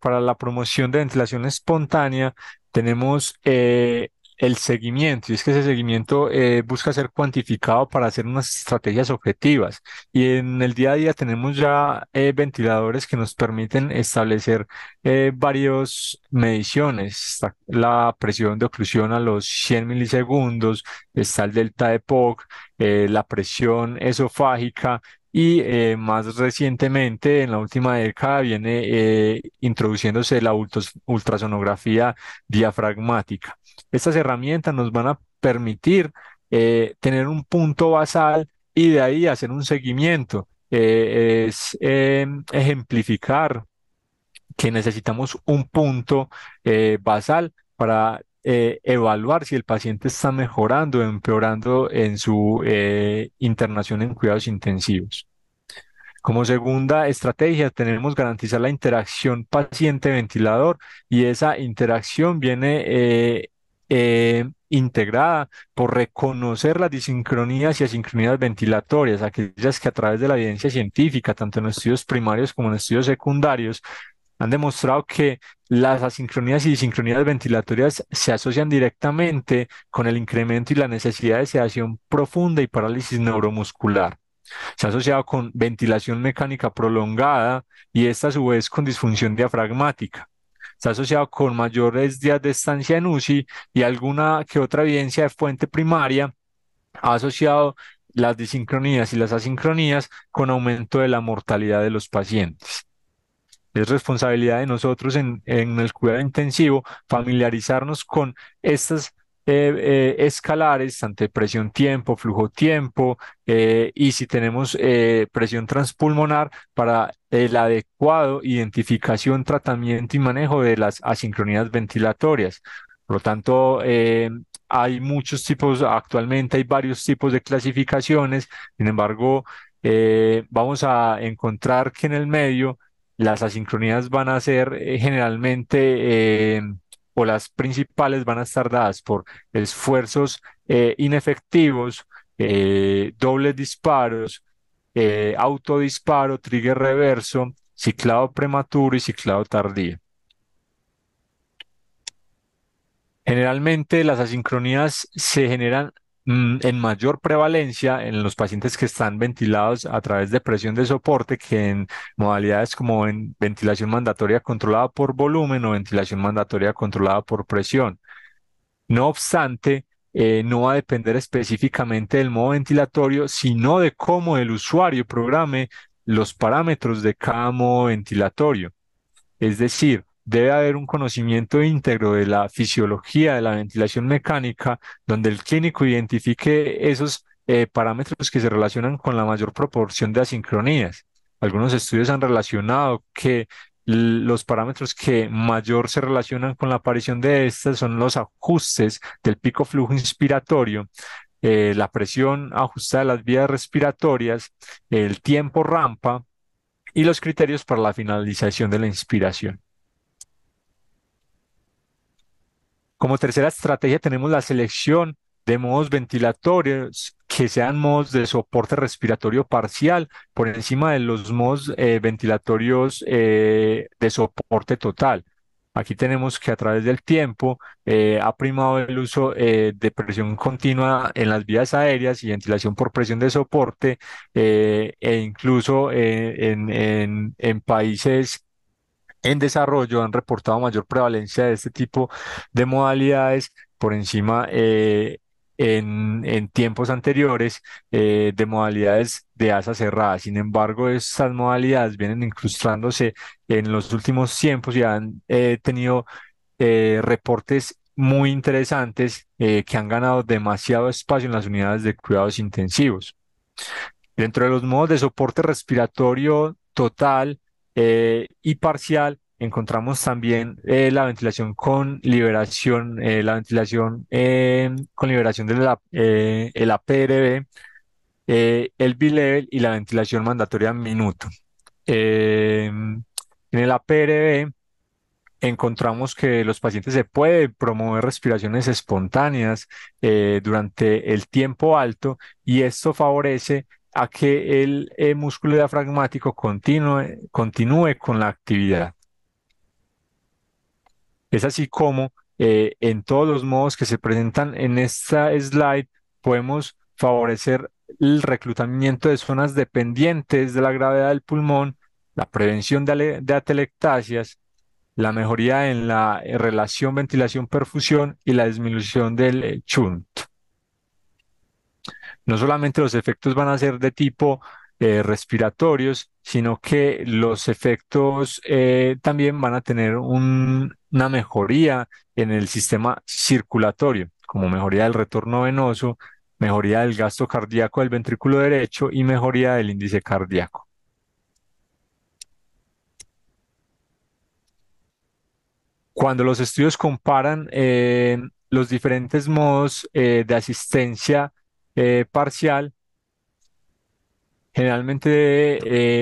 Speaker 4: para la promoción de ventilación espontánea, tenemos eh, el seguimiento, y es que ese seguimiento eh, busca ser cuantificado para hacer unas estrategias objetivas. Y en el día a día tenemos ya eh, ventiladores que nos permiten establecer eh, varias mediciones. la presión de oclusión a los 100 milisegundos, está el delta de POC, la presión esofágica, y eh, más recientemente, en la última década, viene eh, introduciéndose la ultrasonografía diafragmática. Estas herramientas nos van a permitir eh, tener un punto basal y de ahí hacer un seguimiento. es ejemplificar que necesitamos un punto basal para eh, evaluar si el paciente está mejorando o empeorando en su eh, internación en cuidados intensivos. Como segunda estrategia tenemos garantizar la interacción paciente-ventilador y esa interacción viene eh, integrada por reconocer las disincronías y asincronías ventilatorias, aquellas que a través de la evidencia científica, tanto en estudios primarios como en estudios secundarios, han demostrado que las asincronías y disincronías ventilatorias se asocian directamente con el incremento y la necesidad de sedación profunda y parálisis neuromuscular. Se ha asociado con ventilación mecánica prolongada y esta a su vez con disfunción diafragmática. Se ha asociado con mayores días de estancia en UCI y alguna que otra evidencia de fuente primaria ha asociado las disincronías y las asincronías con aumento de la mortalidad de los pacientes. Es responsabilidad de nosotros en, el cuidado intensivo familiarizarnos con estas eh, eh, escalares ante presión tiempo, flujo tiempo, eh, y si tenemos presión transpulmonar para el adecuado identificación, tratamiento y manejo de las asincronías ventilatorias. Por lo tanto, hay muchos tipos, actualmente hay varios tipos de clasificaciones, sin embargo, vamos a encontrar que en el medio las asincronías van a ser eh, generalmente eh, o las principales van a estar dadas por esfuerzos eh, inefectivos, dobles disparos, autodisparo, trigger reverso, ciclado prematuro y ciclado tardío. Generalmente las asincronías se generan Mm, en mayor prevalencia en los pacientes que están ventilados a través de presión de soporte que en modalidades como en ventilación mandatoria controlada por volumen o ventilación mandatoria controlada por presión. No obstante, eh, no va a depender específicamente del modo ventilatorio, sino de cómo el usuario programe los parámetros de cada modo ventilatorio. Es decir, debe haber un conocimiento íntegro de la fisiología de la ventilación mecánica, donde el clínico identifique esos eh, parámetros que se relacionan con la mayor proporción de asincronías. Algunos estudios han relacionado que los parámetros que mayor se relacionan con la aparición de estas son los ajustes del pico flujo inspiratorio, eh, la presión ajustada de las vías respiratorias, el tiempo rampa y los criterios para la finalización de la inspiración. Como tercera estrategia tenemos la selección de modos ventilatorios que sean modos de soporte respiratorio parcial por encima de los modos eh, ventilatorios eh, de soporte total. Aquí tenemos que a través del tiempo eh, ha primado el uso de presión continua en las vías aéreas y ventilación por presión de soporte e incluso en, en, países en desarrollo han reportado mayor prevalencia de este tipo de modalidades por encima eh, en, tiempos anteriores eh, de modalidades de asa cerrada. Sin embargo, estas modalidades vienen incrustándose en los últimos tiempos y han eh, tenido reportes muy interesantes que han ganado demasiado espacio en las unidades de cuidados intensivos. Dentro de los modos de soporte respiratorio total, eh, y parcial. Encontramos también eh, la ventilación con liberación, eh, la ventilación em, con liberación del APRB, el bilevel y la ventilación mandatoria minuto. Em, en el APRB encontramos que los pacientes se pueden promover respiraciones espontáneas durante el tiempo alto y esto favorece a que el, eh, músculo diafragmático continúe, continúe con la actividad. Es así como eh, en todos los modos que se presentan en esta slide podemos favorecer el reclutamiento de zonas dependientes de la gravedad del pulmón, la prevención de, atelectasias, la mejoría en la eh, relación ventilación-perfusión y la disminución del chunt no solamente los efectos van a ser de tipo eh, respiratorios, sino que los efectos eh, también van a tener una mejoría en el sistema circulatorio, como mejoría del retorno venoso, mejoría del gasto cardíaco del ventrículo derecho y mejoría del índice cardíaco. Cuando los estudios comparan eh, los diferentes modos de asistencia eh, parcial, generalmente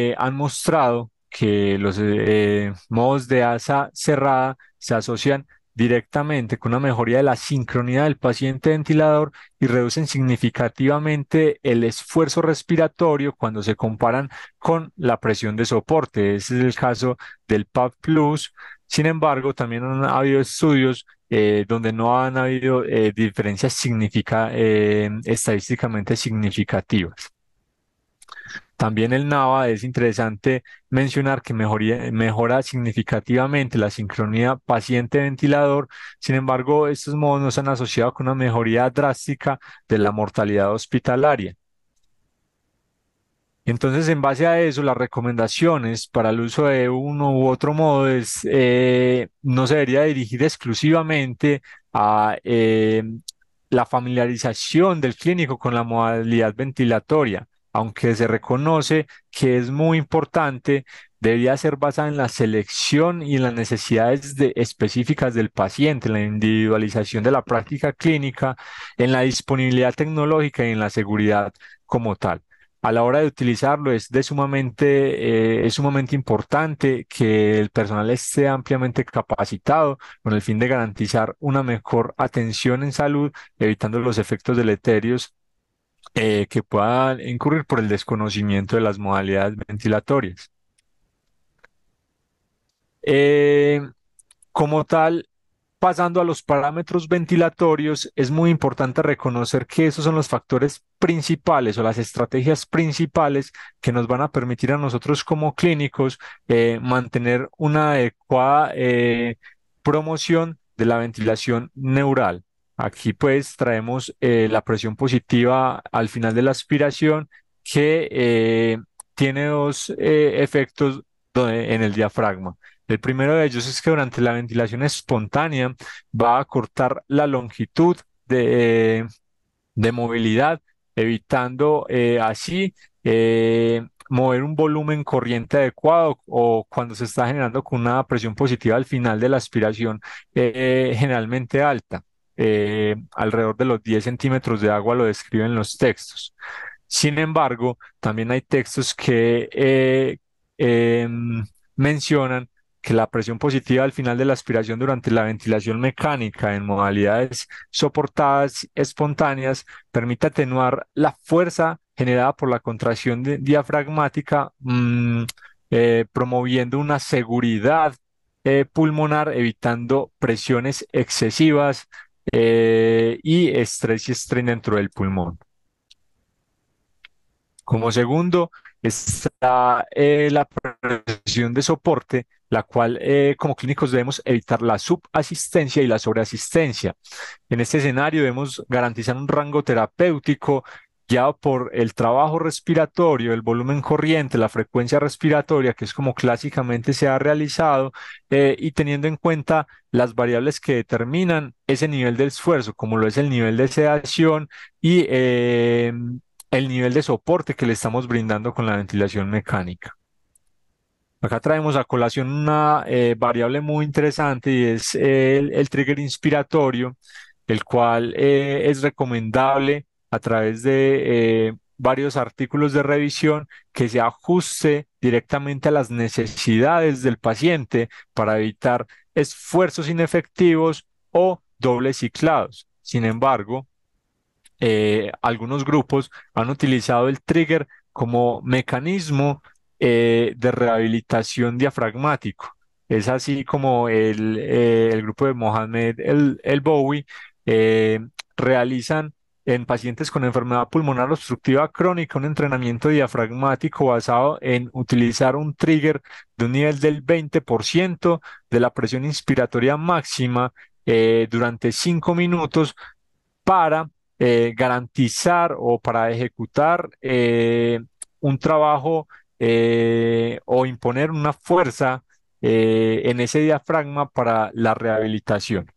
Speaker 4: eh, han mostrado que los eh, modos de asa cerrada se asocian directamente con una mejoría de la sincronía del paciente ventilador y reducen significativamente el esfuerzo respiratorio cuando se comparan con la presión de soporte. Ese es el caso del PAP Plus. Sin embargo, también han habido estudios eh, donde no han habido eh, diferencias eh, estadísticamente significativas. También el NAVA es interesante mencionar que mejora significativamente la sincronía paciente-ventilador, sin embargo, estos modos no se han asociado con una mejoría drástica de la mortalidad hospitalaria. Entonces, en base a eso, las recomendaciones para el uso de uno u otro modo es, eh, no se debería dirigir exclusivamente a eh, la familiarización del clínico con la modalidad ventilatoria, aunque se reconoce que es muy importante, debería ser basada en la selección y en las necesidades específicas del paciente, en la individualización de la práctica clínica, en la disponibilidad tecnológica y en la seguridad como tal a la hora de utilizarlo es de sumamente, eh, es sumamente importante que el personal esté ampliamente capacitado con el fin de garantizar una mejor atención en salud, evitando los efectos deleterios eh, que puedan incurrir por el desconocimiento de las modalidades ventilatorias. Eh, como tal, pasando a los parámetros ventilatorios, es muy importante reconocer que esos son los factores principales o las estrategias principales que nos van a permitir a nosotros como clínicos eh, mantener una adecuada eh, promoción de la ventilación neural. Aquí pues traemos eh, la presión positiva al final de la aspiración que tiene dos efectos en el diafragma. El primero de ellos es que durante la ventilación espontánea va a cortar la longitud de, eh, movilidad, evitando eh, así eh, mover un volumen corriente adecuado o cuando se está generando con una presión positiva al final de la aspiración generalmente alta. alrededor de los 10 centímetros de agua lo describen los textos. Sin embargo, también hay textos que mencionan que la presión positiva al final de la aspiración durante la ventilación mecánica en modalidades soportadas espontáneas permite atenuar la fuerza generada por la contracción diafragmática, mm, eh, promoviendo una seguridad eh, pulmonar, evitando presiones excesivas eh, y estrés y estrés dentro del pulmón. Como segundo, está eh, la presión de soporte, la cual eh, como clínicos debemos evitar la subasistencia y la sobreasistencia. En este escenario debemos garantizar un rango terapéutico ya por el trabajo respiratorio, el volumen corriente, la frecuencia respiratoria, que es como clásicamente se ha realizado, eh, y teniendo en cuenta las variables que determinan ese nivel de esfuerzo, como lo es el nivel de sedación y el nivel de soporte que le estamos brindando con la ventilación mecánica. Acá traemos a colación una eh, variable muy interesante y es el, trigger inspiratorio, el cual eh, es recomendable a través de eh, varios artículos de revisión que se ajuste directamente a las necesidades del paciente para evitar esfuerzos inefectivos o dobles ciclados. Sin embargo, eh, algunos grupos han utilizado el trigger como mecanismo eh, de rehabilitación diafragmático. Es así como el, eh, grupo de Mohamed El, el Bowie realizan en pacientes con enfermedad pulmonar obstructiva crónica un entrenamiento diafragmático basado en utilizar un trigger de un nivel del 20% de la presión inspiratoria máxima durante 5 minutos para eh, garantizar o para ejecutar eh, un trabajo eh, o imponer una fuerza en ese diafragma para la rehabilitación.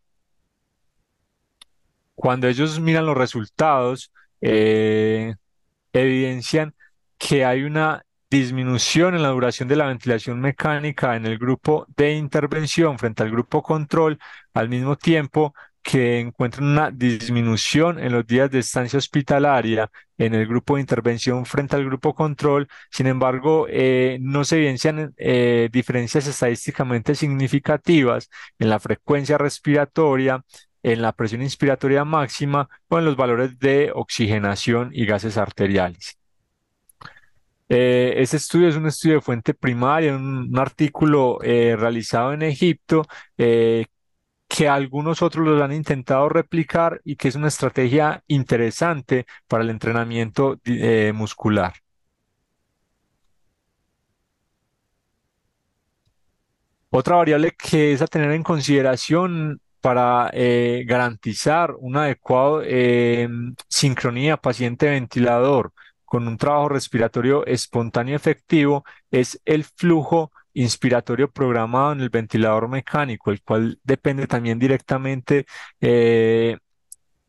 Speaker 4: Cuando ellos miran los resultados, evidencian que hay una disminución en la duración de la ventilación mecánica en el grupo de intervención frente al grupo control, al mismo tiempo que encuentran una disminución en los días de estancia hospitalaria en el grupo de intervención frente al grupo control. Sin embargo, eh, no se evidencian eh, diferencias estadísticamente significativas en la frecuencia respiratoria, en la presión inspiratoria máxima o en los valores de oxigenación y gases arteriales. Eh, este estudio es un estudio de fuente primaria, un, un artículo realizado en Egipto que algunos otros los han intentado replicar y que es una estrategia interesante para el entrenamiento eh, muscular. Otra variable que es a tener en consideración para eh, garantizar una adecuada eh, sincronía paciente-ventilador con un trabajo respiratorio espontáneo efectivo es el flujo inspiratorio programado en el ventilador mecánico, el cual depende también directamente eh,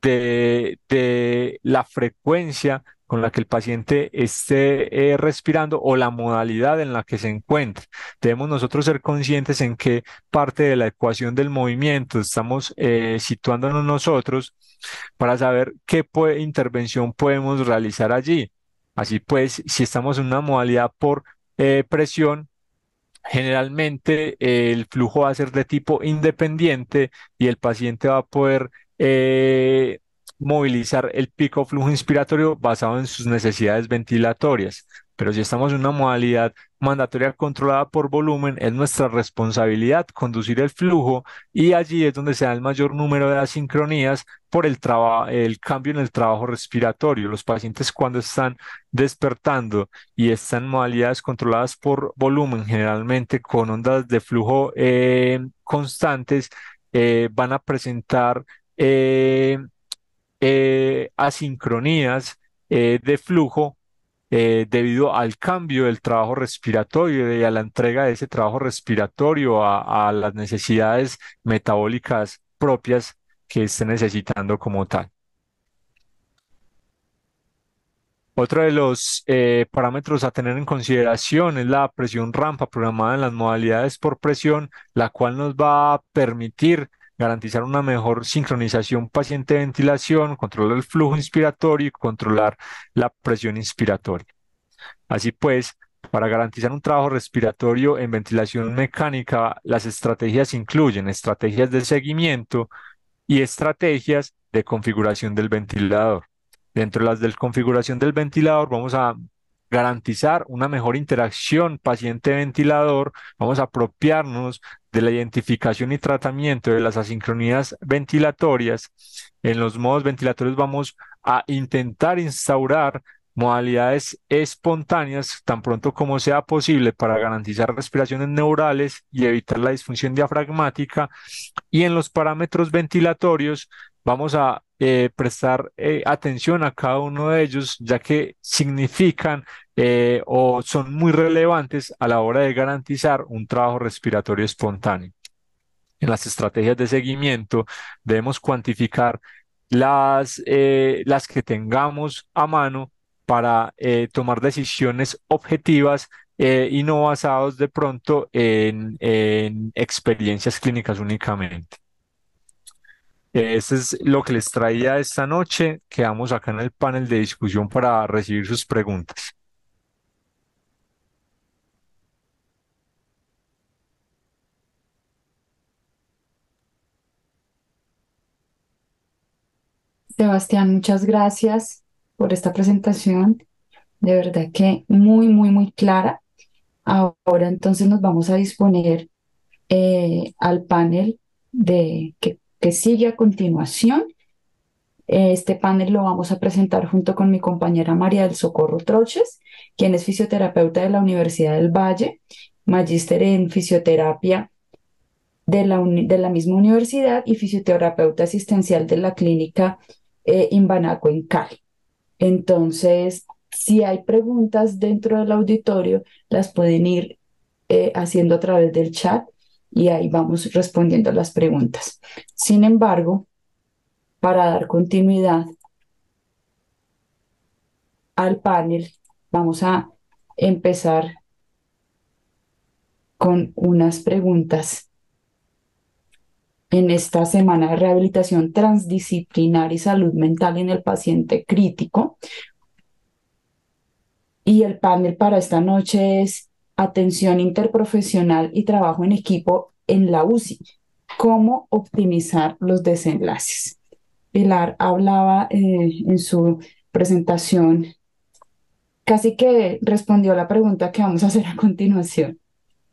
Speaker 4: de, la frecuencia con la que el paciente esté eh, respirando o la modalidad en la que se encuentre. Debemos nosotros ser conscientes en qué parte de la ecuación del movimiento estamos eh, situándonos nosotros para saber qué intervención podemos realizar allí. Así pues, si estamos en una modalidad por presión, generalmente eh, el flujo va a ser de tipo independiente y el paciente va a poder eh, movilizar el pico flujo inspiratorio basado en sus necesidades ventilatorias. Pero si estamos en una modalidad mandatoria controlada por volumen, es nuestra responsabilidad conducir el flujo y allí es donde se da el mayor número de asincronías por el, el cambio en el trabajo respiratorio. Los pacientes cuando están despertando y están en modalidades controladas por volumen, generalmente con ondas de flujo eh, constantes, eh, van a presentar eh, asincronías de flujo eh, debido al cambio del trabajo respiratorio y a la entrega de ese trabajo respiratorio a, las necesidades metabólicas propias que esté necesitando como tal. Otro de los eh, parámetros a tener en consideración es la presión rampa programada en las modalidades por presión, la cual nos va a permitir garantizar una mejor sincronización paciente-ventilación, controlar el flujo inspiratorio y controlar la presión inspiratoria. Así pues, para garantizar un trabajo respiratorio en ventilación mecánica, las estrategias incluyen estrategias de seguimiento y estrategias de configuración del ventilador. Dentro de las de configuración del ventilador vamos a garantizar una mejor interacción paciente-ventilador, vamos a apropiarnos de la identificación y tratamiento de las asincronías ventilatorias. En los modos ventilatorios vamos a intentar instaurar modalidades espontáneas tan pronto como sea posible para garantizar respiraciones neurales y evitar la disfunción diafragmática. Y en los parámetros ventilatorios vamos a eh, prestar eh, atención a cada uno de ellos, ya que significan eh, o son muy relevantes a la hora de garantizar un trabajo respiratorio espontáneo. En las estrategias de seguimiento debemos cuantificar las, las que tengamos a mano para tomar decisiones objetivas y no basados de pronto en experiencias clínicas únicamente eso es lo que les traía esta noche. Quedamos acá en el panel de discusión para recibir sus preguntas.
Speaker 5: Sebastián, muchas gracias por esta presentación. De verdad que muy, muy, muy clara. Ahora entonces nos vamos a disponer eh, al panel de que que sigue a continuación. Este panel lo vamos a presentar junto con mi compañera María del Socorro Troches, quien es fisioterapeuta de la Universidad del Valle, magíster en fisioterapia de la, de la, misma universidad y fisioterapeuta asistencial de la clínica eh, Imbanaco en Cali. Entonces, si hay preguntas dentro del auditorio, las pueden ir eh, haciendo a través del chat y ahí vamos respondiendo las preguntas. Sin embargo, para dar continuidad al panel, vamos a empezar con unas preguntas en esta semana de rehabilitación transdisciplinar y salud mental en el paciente crítico. Y el panel para esta noche es atención interprofesional y trabajo en equipo en la UCI. ¿Cómo optimizar los desenlaces? Pilar hablaba eh, en su presentación, casi que respondió la pregunta que vamos a hacer a continuación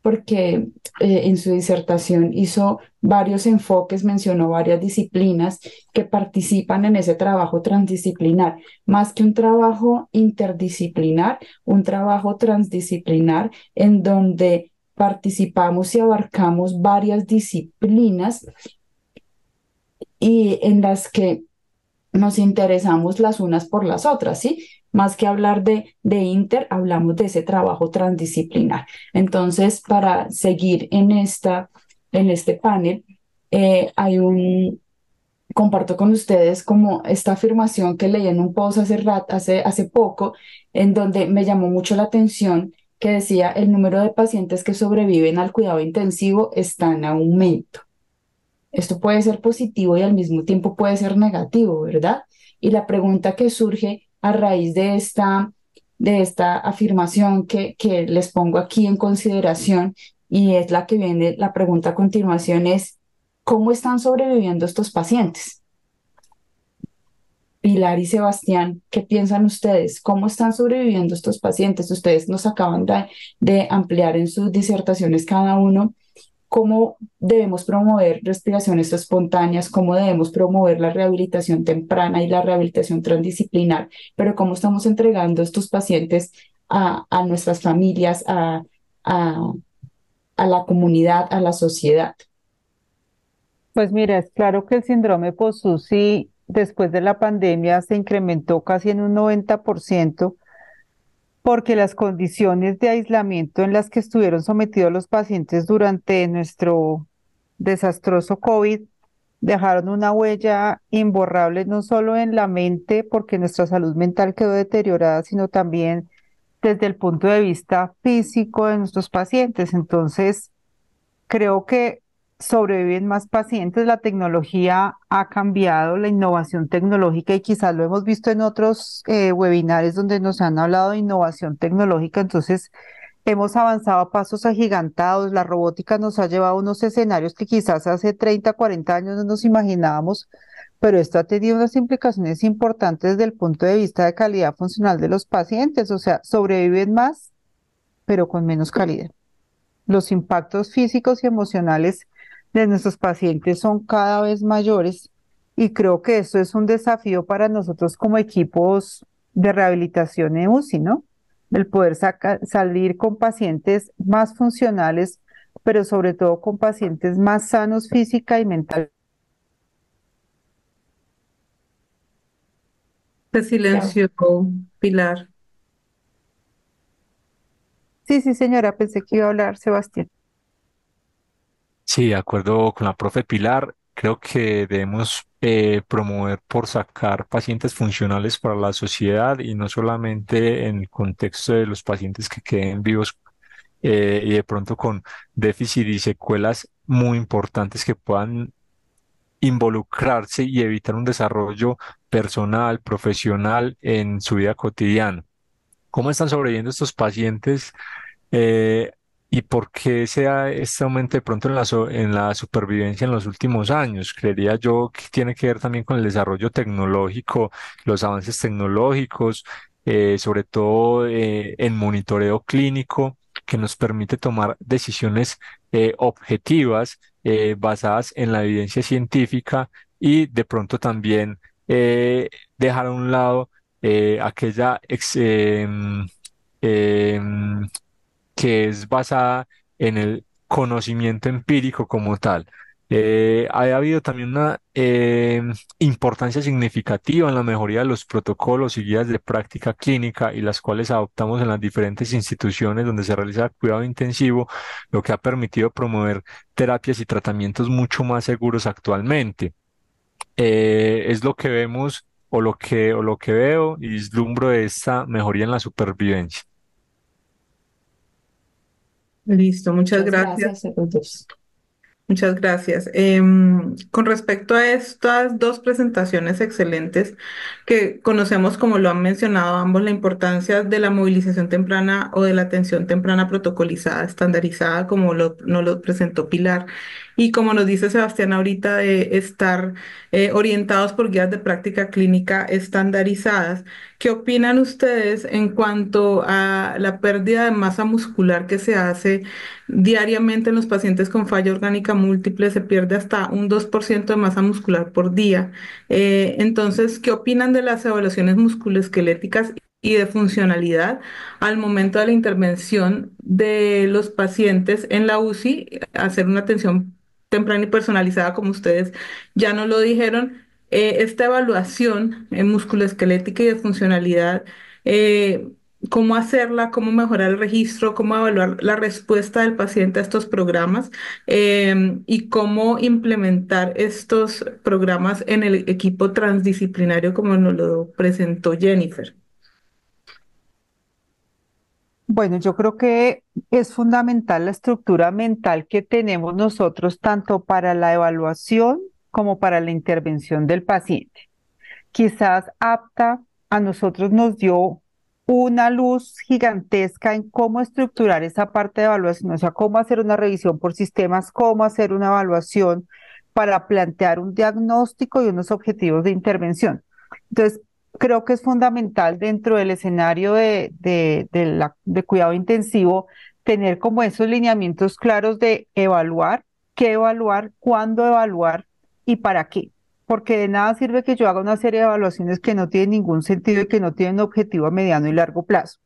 Speaker 5: porque eh, en su disertación hizo varios enfoques, mencionó varias disciplinas que participan en ese trabajo transdisciplinar. Más que un trabajo interdisciplinar, un trabajo transdisciplinar en donde participamos y abarcamos varias disciplinas y en las que nos interesamos las unas por las otras, ¿sí? más que hablar de, de Inter, hablamos de ese trabajo transdisciplinar. Entonces, para seguir en, esta, en este panel, eh, hay un, comparto con ustedes como esta afirmación que leí en un post hace, hace, hace poco, en donde me llamó mucho la atención que decía el número de pacientes que sobreviven al cuidado intensivo está en aumento. Esto puede ser positivo y al mismo tiempo puede ser negativo, ¿verdad? Y la pregunta que surge a raíz de esta, de esta afirmación que, que les pongo aquí en consideración y es la que viene, la pregunta a continuación es, ¿cómo están sobreviviendo estos pacientes? Pilar y Sebastián, ¿qué piensan ustedes? ¿Cómo están sobreviviendo estos pacientes? Ustedes nos acaban de ampliar en sus disertaciones cada uno cómo debemos promover respiraciones espontáneas, cómo debemos promover la rehabilitación temprana y la rehabilitación transdisciplinar, pero cómo estamos entregando estos pacientes a, nuestras
Speaker 3: familias, a, la comunidad, a la sociedad. Pues mira, es claro que el síndrome post después de la pandemia se incrementó casi en un 90% porque las condiciones de aislamiento en las que estuvieron sometidos los pacientes durante nuestro desastroso COVID dejaron una huella imborrable no solo en la mente, porque nuestra salud mental quedó deteriorada, sino también desde el punto de vista físico de nuestros pacientes. Entonces, creo que sobreviven más pacientes, la tecnología ha cambiado, la innovación tecnológica, y quizás lo hemos visto en otros eh, webinares donde nos han hablado de innovación tecnológica, entonces hemos avanzado a pasos agigantados, la robótica nos ha llevado a unos escenarios que quizás hace 30, 40 años no nos imaginábamos, pero esto ha tenido unas implicaciones importantes desde el punto de vista de calidad funcional de los pacientes, o sea, sobreviven más, pero con menos calidad. Los impactos físicos y emocionales de nuestros pacientes son cada vez mayores y creo que eso es un desafío para nosotros como equipos de rehabilitación en UCI, ¿no? El poder salir con pacientes más funcionales, pero sobre todo con pacientes más sanos física y mental. Se silenció, Pilar. Sí, sí, señora, pensé que iba a hablar Sebastián.
Speaker 4: Sí, de acuerdo con la profe Pilar, creo que debemos eh, promover por sacar pacientes funcionales para la sociedad y no solamente en el contexto de los pacientes que queden vivos eh, y de pronto con déficit y secuelas muy importantes que puedan involucrarse y evitar un desarrollo personal, profesional en su vida cotidiana. ¿Cómo están sobreviviendo estos pacientes? Eh, ¿Y por qué sea este aumento de pronto en la, en la supervivencia en los últimos años? Creería yo que tiene que ver también con el desarrollo tecnológico, los avances tecnológicos, eh, sobre todo eh, en monitoreo clínico, que nos permite tomar decisiones eh, objetivas basadas en la evidencia científica y de pronto también dejar a un lado aquella ex- em, em, que es basada en el conocimiento empírico como tal. Eh, ha habido también una eh, importancia significativa en la mejoría de los protocolos y guías de práctica clínica y las cuales adoptamos en las diferentes instituciones donde se realiza cuidado intensivo, lo que ha permitido promover terapias y tratamientos mucho más seguros actualmente. Eh, es lo que vemos o lo que, o lo que veo y vislumbro de esta mejoría en la supervivencia.
Speaker 2: Listo, muchas, gracias. Muchas gracias. Em, con respecto a estas dos presentaciones excelentes que conocemos, como lo han mencionado ambos, la importancia de la movilización temprana o de la atención temprana protocolizada, estandarizada, como lo, nos lo presentó Pilar, y como nos dice Sebastián ahorita, de estar eh, orientados por guías de práctica clínica estandarizadas. ¿Qué opinan ustedes en cuanto a la pérdida de masa muscular que se hace diariamente en los pacientes con falla orgánica múltiple? Se pierde hasta un 2% de masa muscular por día. Eh, entonces, ¿qué opinan de las evaluaciones musculoesqueléticas y de funcionalidad al momento de la intervención de los pacientes en la UCI, hacer una atención temprana y personalizada, como ustedes ya nos lo dijeron, eh, esta evaluación en musculoesquelética y de funcionalidad, eh, cómo hacerla, cómo mejorar el registro, cómo evaluar la respuesta del paciente a estos programas em, y cómo implementar estos programas en el equipo transdisciplinario como nos lo presentó Jennifer.
Speaker 3: Bueno, yo creo que es fundamental la estructura mental que tenemos nosotros tanto para la evaluación como para la intervención del paciente. Quizás apta a nosotros nos dio una luz gigantesca en cómo estructurar esa parte de evaluación, o sea, cómo hacer una revisión por sistemas, cómo hacer una evaluación para plantear un diagnóstico y unos objetivos de intervención. Entonces, creo que es fundamental dentro del escenario de, cuidado intensivo tener como esos lineamientos claros de evaluar, qué evaluar, cuándo evaluar y para qué. Porque de nada sirve que yo haga una serie de evaluaciones que no tienen ningún sentido y que no tienen objetivo a mediano y largo plazo.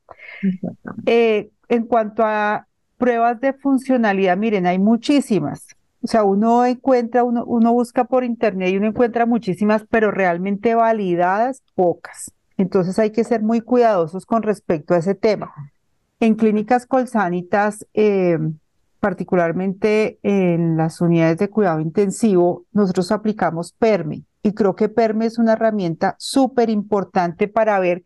Speaker 3: Eh, en cuanto a pruebas de funcionalidad, miren, hay muchísimas. O sea, uno encuentra, uno, busca por internet y uno encuentra muchísimas, pero realmente validadas, pocas. Entonces hay que ser muy cuidadosos con respecto a ese tema. En clínicas colsánitas, eh, particularmente en las unidades de cuidado intensivo, nosotros aplicamos PERME y creo que PERME es una herramienta súper importante para ver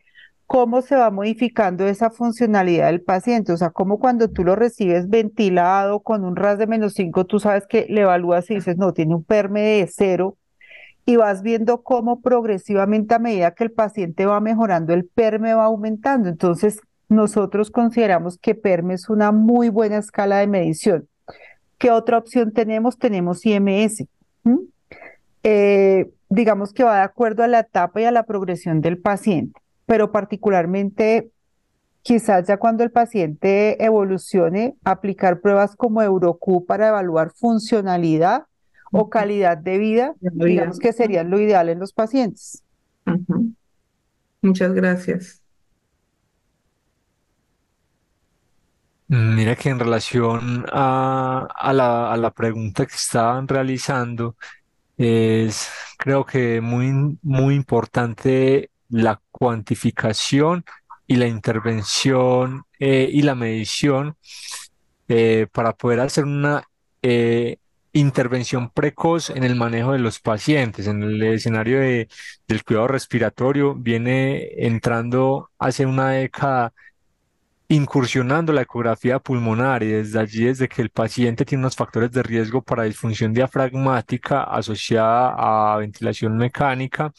Speaker 3: cómo se va modificando esa funcionalidad del paciente, o sea, como cuando tú lo recibes ventilado con un RAS de menos 5, tú sabes que le evalúas y dices, no, tiene un perme de cero, y vas viendo cómo progresivamente a medida que el paciente va mejorando, el perme va aumentando. Entonces, nosotros consideramos que perme es una muy buena escala de medición. ¿Qué otra opción tenemos? Tenemos IMS. Eh, digamos que va de acuerdo a la etapa y a la progresión del paciente pero particularmente quizás ya cuando el paciente evolucione, aplicar pruebas como EuroQ para evaluar funcionalidad o calidad de vida, digamos que sería lo ideal en los pacientes.
Speaker 2: Muchas gracias.
Speaker 4: Mira que en relación a, la, pregunta que estaban realizando, es creo que muy, muy importante la cuantificación y la intervención eh, y la medición eh, para poder hacer una eh, intervención precoz en el manejo de los pacientes. En el escenario del cuidado respiratorio viene entrando hace una década incursionando la ecografía pulmonar y desde allí, desde que el paciente tiene unos factores de riesgo para disfunción diafragmática asociada a ventilación mecánica,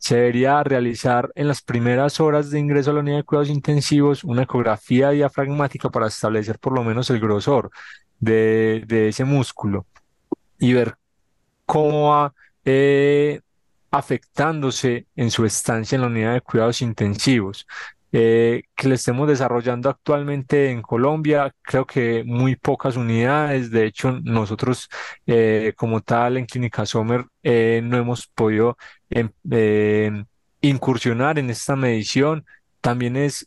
Speaker 4: se debería realizar en las primeras horas de ingreso a la unidad de cuidados intensivos una ecografía diafragmática para establecer por lo menos el grosor de, ese músculo y ver cómo va eh, afectándose en su estancia en la unidad de cuidados intensivos. Eh, que le estemos desarrollando actualmente en Colombia. Creo que muy pocas unidades. De hecho, nosotros eh, como tal en Clínica Sommer eh, no hemos podido em, em, incursionar en esta medición. También es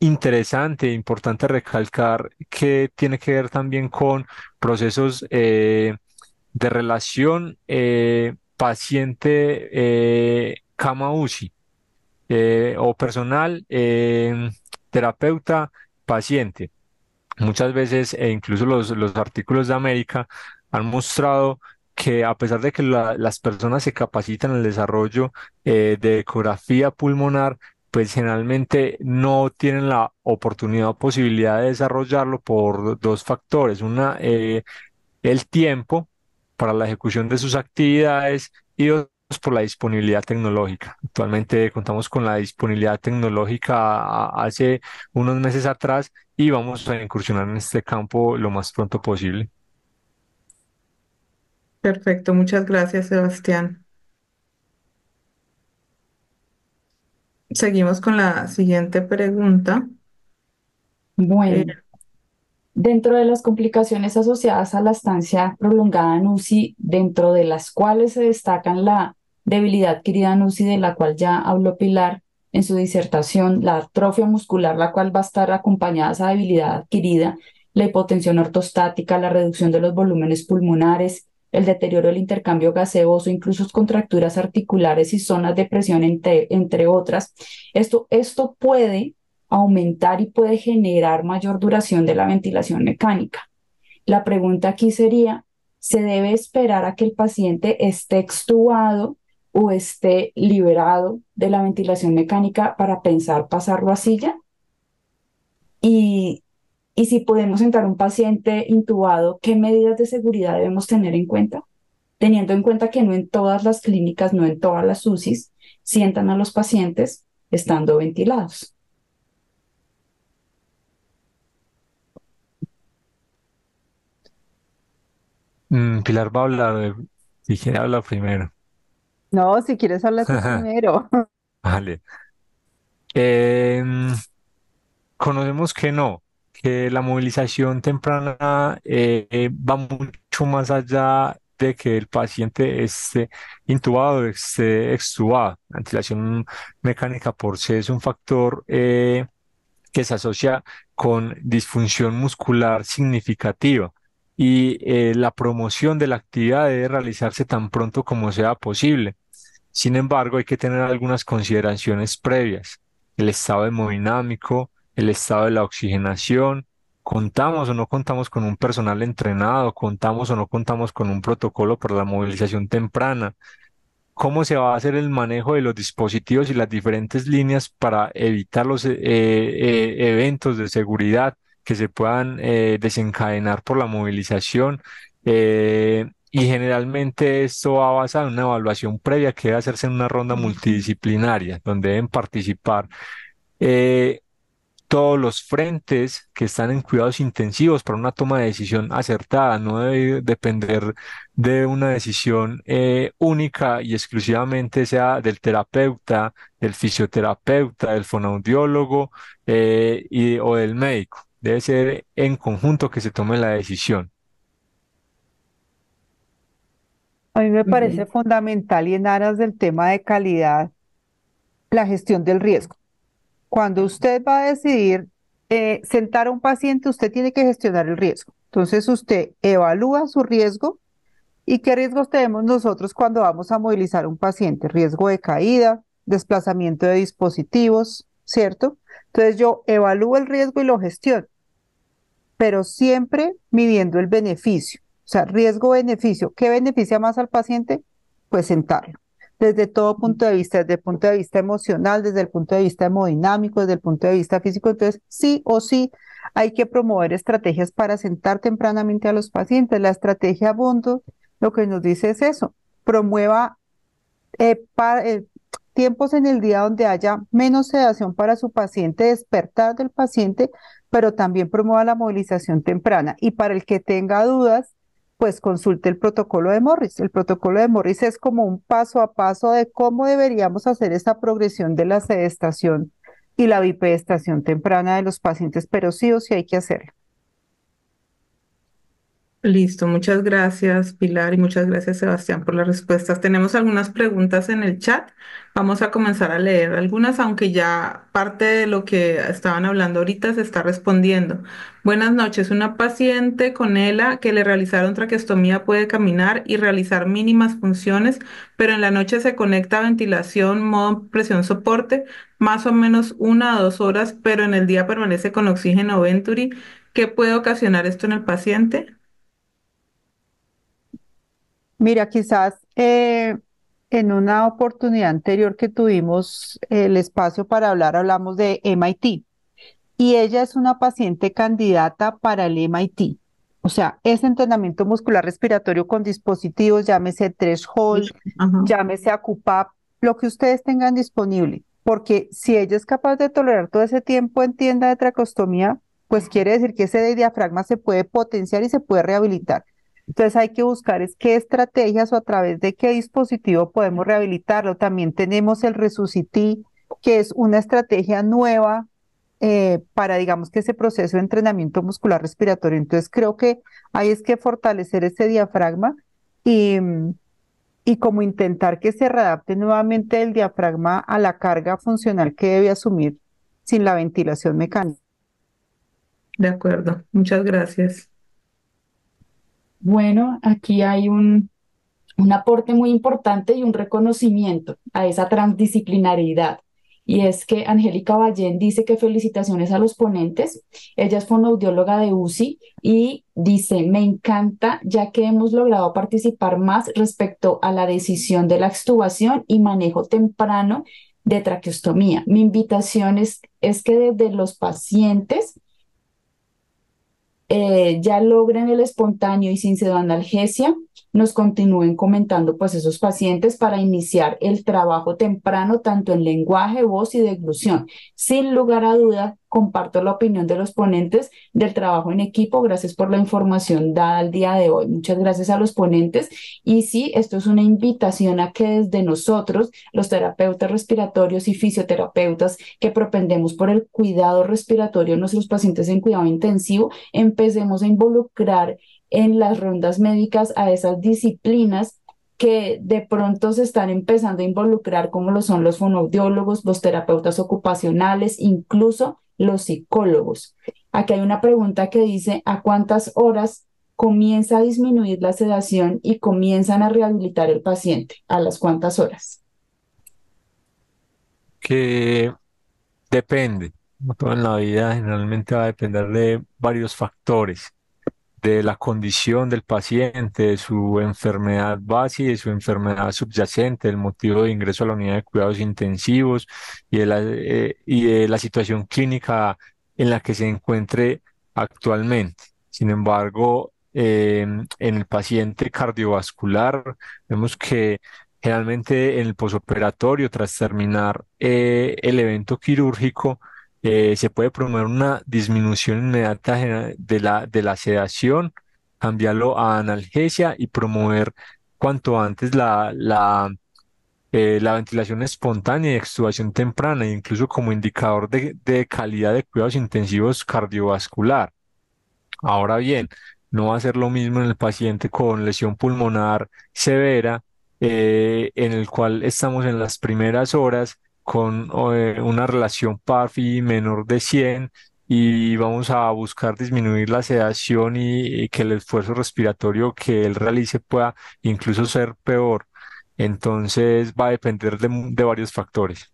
Speaker 4: interesante e importante recalcar que tiene que ver también con procesos de relación paciente cama UCI eh, o personal, eh, terapeuta, paciente. Muchas veces, e incluso los, los artículos de América han mostrado que a pesar de que las personas se capacitan en el desarrollo eh, de ecografía pulmonar, pues generalmente no tienen la oportunidad o posibilidad de desarrollarlo por dos factores. Una, el tiempo para la ejecución de sus actividades y dos, por la disponibilidad tecnológica. Actualmente contamos con la disponibilidad tecnológica hace unos meses atrás y vamos a incursionar en este campo lo más pronto posible.
Speaker 2: Perfecto, muchas gracias, Sebastián. Seguimos con la siguiente pregunta.
Speaker 5: Bueno, eh, dentro de las complicaciones asociadas a la estancia prolongada en UCI, dentro de las cuales se destacan la debilidad adquirida en de la cual ya habló Pilar en su disertación, la atrofia muscular, la cual va a estar acompañada esa debilidad adquirida, la hipotensión ortostática, la reducción de los volúmenes pulmonares, el deterioro del intercambio gaseoso, incluso contracturas articulares y zonas de presión, entre, entre otras. Esto, esto puede aumentar y puede generar mayor duración de la ventilación mecánica. La pregunta aquí sería, ¿se debe esperar a que el paciente esté extubado o esté liberado de la ventilación mecánica para pensar pasarlo a silla. Y, si podemos sentar un paciente intubado, ¿qué medidas de seguridad debemos tener en cuenta? Teniendo en cuenta que no en todas las clínicas, no en todas las UCIs, sientan a los pacientes estando ventilados.
Speaker 4: Mm, Pilar va a hablar, eh, primero.
Speaker 3: No, si quieres hablar primero.
Speaker 4: Vale. Em, conocemos que no, que la movilización temprana eh, va mucho más allá de que el paciente esté intubado, esté extubado. La ventilación mecánica por sí es un factor eh, que se asocia con disfunción muscular significativa y eh, la promoción de la actividad debe realizarse tan pronto como sea posible. Sin embargo, hay que tener algunas consideraciones previas. El estado hemodinámico, el estado de la oxigenación, contamos o no contamos con un personal entrenado, contamos o no contamos con un protocolo para la movilización temprana, cómo se va a hacer el manejo de los dispositivos y las diferentes líneas para evitar los eh, eh, eventos de seguridad que se puedan eh, desencadenar por la movilización y generalmente esto va basado en una evaluación previa que debe hacerse en una ronda multidisciplinaria, donde deben participar eh, todos los frentes que están en cuidados intensivos para una toma de decisión acertada. No debe depender de una decisión eh, única y exclusivamente sea del terapeuta, del fisioterapeuta, del fonoaudiólogo eh, y, o del médico. Debe ser en conjunto que se tome la decisión.
Speaker 3: A mí me parece fundamental y en aras del tema de calidad, la gestión del riesgo. Cuando usted va a decidir eh, sentar a un paciente, usted tiene que gestionar el riesgo. Entonces usted evalúa su riesgo y qué riesgos tenemos nosotros cuando vamos a movilizar un paciente. Riesgo de caída, desplazamiento de dispositivos, ¿cierto? Entonces yo evalúo el riesgo y lo gestiono, pero siempre midiendo el beneficio. O sea, riesgo-beneficio. ¿Qué beneficia más al paciente? Pues sentarlo. Desde todo punto de vista, desde el punto de vista emocional, desde el punto de vista hemodinámico, desde el punto de vista físico. Entonces, sí o sí, hay que promover estrategias para sentar tempranamente a los pacientes. La estrategia Bondo, lo que nos dice es eso, promueva eh, eh, tiempos en el día donde haya menos sedación para su paciente, despertar del paciente, pero también promueva la movilización temprana. Y para el que tenga dudas, pues consulte el protocolo de Morris. El protocolo de Morris es como un paso a paso de cómo deberíamos hacer esa progresión de la sedestación y la bipedestación temprana de los pacientes, pero sí o sí hay que hacerlo.
Speaker 2: Listo, muchas gracias Pilar y muchas gracias Sebastián por las respuestas. Tenemos algunas preguntas en el chat. Vamos a comenzar a leer algunas, aunque ya parte de lo que estaban hablando ahorita se está respondiendo. Buenas noches, una paciente con ELA que le realizaron traqueostomía puede caminar y realizar mínimas funciones, pero en la noche se conecta a ventilación, modo presión soporte, más o menos una a dos horas, pero en el día permanece con oxígeno Venturi. ¿Qué puede ocasionar esto en el paciente?
Speaker 3: Mira, quizás eh, en una oportunidad anterior que tuvimos el espacio para hablar, hablamos de MIT. Y ella es una paciente candidata para el MIT. O sea, es entrenamiento muscular respiratorio con dispositivos, llámese Tres Hall, llámese ACUPAP, lo que ustedes tengan disponible. Porque si ella es capaz de tolerar todo ese tiempo en tienda de tracostomía, pues quiere decir que ese diafragma se puede potenciar y se puede rehabilitar. Entonces hay que buscar es qué estrategias o a través de qué dispositivo podemos rehabilitarlo. También tenemos el resucití, que es una estrategia nueva eh, para, digamos, que ese proceso de entrenamiento muscular respiratorio. Entonces creo que hay es que fortalecer ese diafragma y, y como intentar que se readapte nuevamente el diafragma a la carga funcional que debe asumir sin la ventilación mecánica.
Speaker 2: De acuerdo, muchas gracias. Bueno, aquí hay un,
Speaker 5: aporte muy importante y un reconocimiento a esa transdisciplinaridad Y es que Angélica Ballén dice que felicitaciones a los ponentes. Ella es fonoaudióloga de UCI y dice, me encanta ya que hemos logrado participar más respecto a la decisión de la extubación y manejo temprano de traqueostomía. Mi invitación es, es que desde los pacientes eh, ya logren el espontáneo y sin sedoanalgesia, nos continúen comentando pues esos pacientes para iniciar el trabajo temprano tanto en lenguaje, voz y deglución. Sin lugar a dudas, comparto la opinión de los ponentes del trabajo en equipo. Gracias por la información dada al día de hoy. Muchas gracias a los ponentes. Y sí, esto es una invitación a que desde nosotros, los terapeutas respiratorios y fisioterapeutas que propendemos por el cuidado respiratorio de nuestros pacientes en cuidado intensivo, empecemos a involucrar en las rondas médicas a esas disciplinas que de pronto se están empezando a involucrar, como lo son los fonoaudiólogos, los terapeutas ocupacionales, incluso los psicólogos. Aquí hay una pregunta que dice, ¿a cuántas horas comienza a disminuir la sedación y comienzan a rehabilitar el paciente? ¿A las cuántas horas?
Speaker 4: Que depende. todo en la vida generalmente va a depender de varios factores de la condición del paciente, su enfermedad base y su enfermedad subyacente, el motivo de ingreso a la unidad de cuidados intensivos y eh, la, situación clínica en la que se encuentre actualmente. Sin embargo, em, en el paciente cardiovascular vemos que generalmente en el posoperatorio, tras terminar eh, el evento quirúrgico, eh, se puede promover una disminución inmediata de la, de la sedación, cambiarlo a analgesia y promover cuanto antes la, eh, ventilación espontánea y extubación temprana, incluso como indicador de, calidad de cuidados intensivos cardiovascular. Ahora bien, no va a ser lo mismo en el paciente con lesión pulmonar severa, eh, en el cual estamos en las primeras horas con eh, una relación PAFI menor de 100 y vamos a buscar disminuir la sedación y, que el esfuerzo respiratorio que él realice pueda incluso ser peor. Entonces va a depender de varios factores.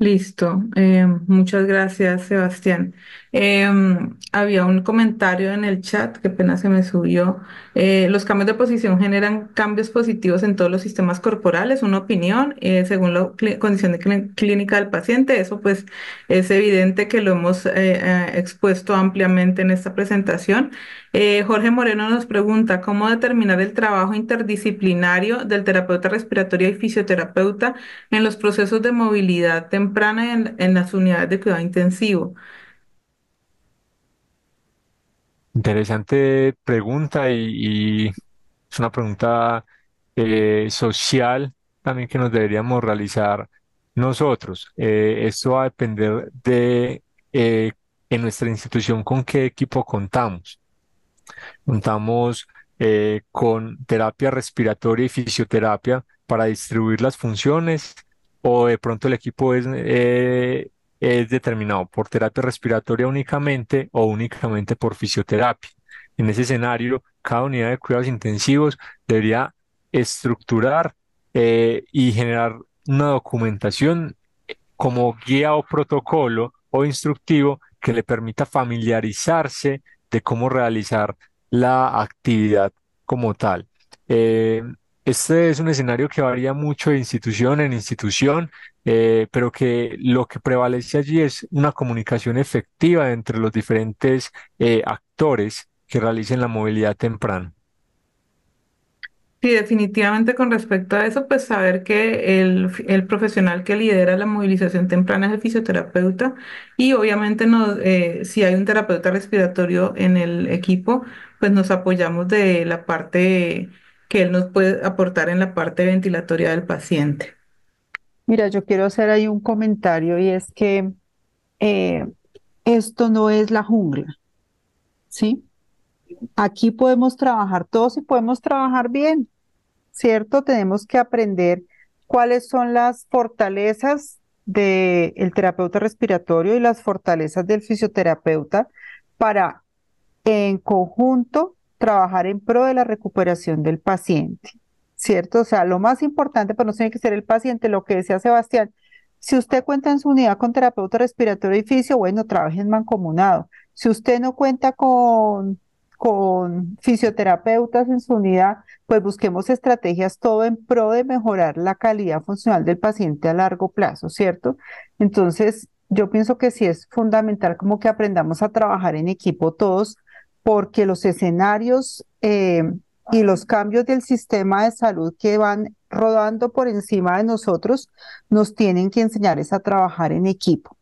Speaker 2: Listo. Eh, muchas gracias, Sebastián. Em, había un comentario en el chat que apenas se me subió. Eh, los cambios de posición generan cambios positivos en todos los sistemas corporales, una opinión, eh, según la condición clínica del paciente. Eso pues es evidente que lo hemos expuesto ampliamente en esta presentación. Eh, Jorge Moreno nos pregunta, ¿cómo determinar el trabajo interdisciplinario del terapeuta respiratorio y fisioterapeuta en los procesos de movilidad temprana en, en las unidades de cuidado intensivo?
Speaker 4: Interesante pregunta y, es una pregunta eh, social también que nos deberíamos realizar nosotros. Eh, esto va a depender de en nuestra institución con qué equipo contamos. Contamos eh, con terapia respiratoria y fisioterapia para distribuir las funciones o de pronto el equipo eh, es, determinado por terapia respiratoria únicamente o únicamente por fisioterapia. En ese escenario, cada unidad de cuidados intensivos debería estructurar eh, y generar una documentación como guía o protocolo o instructivo que le permita familiarizarse de cómo realizar la actividad como tal. Eh, este es un escenario que varía mucho de institución en institución, eh, pero que lo que prevalece allí es una comunicación efectiva entre los diferentes eh, actores que realicen la movilidad temprana.
Speaker 2: Sí, definitivamente con respecto a eso, pues saber que el, profesional que lidera la movilización temprana es el fisioterapeuta y obviamente nos, eh, si hay un terapeuta respiratorio en el equipo, pues nos apoyamos de la parte que él nos puede aportar en la parte ventilatoria del paciente.
Speaker 3: Mira, yo quiero hacer ahí un comentario y es que eh, esto no es la jungla, ¿sí? Aquí podemos trabajar todos y podemos trabajar bien. ¿cierto? Tenemos que aprender cuáles son las fortalezas del terapeuta respiratorio y las fortalezas del fisioterapeuta para en conjunto trabajar en pro de la recuperación del paciente, ¿cierto? O sea, lo más importante pero pues, no tiene que ser el paciente, lo que decía Sebastián, si usted cuenta en su unidad con terapeuta respiratorio y fisio, bueno, trabaje en mancomunado. Si usted no cuenta con con fisioterapeutas en su unidad, pues busquemos estrategias todo en pro de mejorar la calidad funcional del paciente a largo plazo, ¿cierto? Entonces, yo pienso que sí es fundamental como que aprendamos a trabajar en equipo todos, porque los escenarios eh, y los cambios del sistema de salud que van rodando por encima de nosotros nos tienen que enseñar es a trabajar en equipo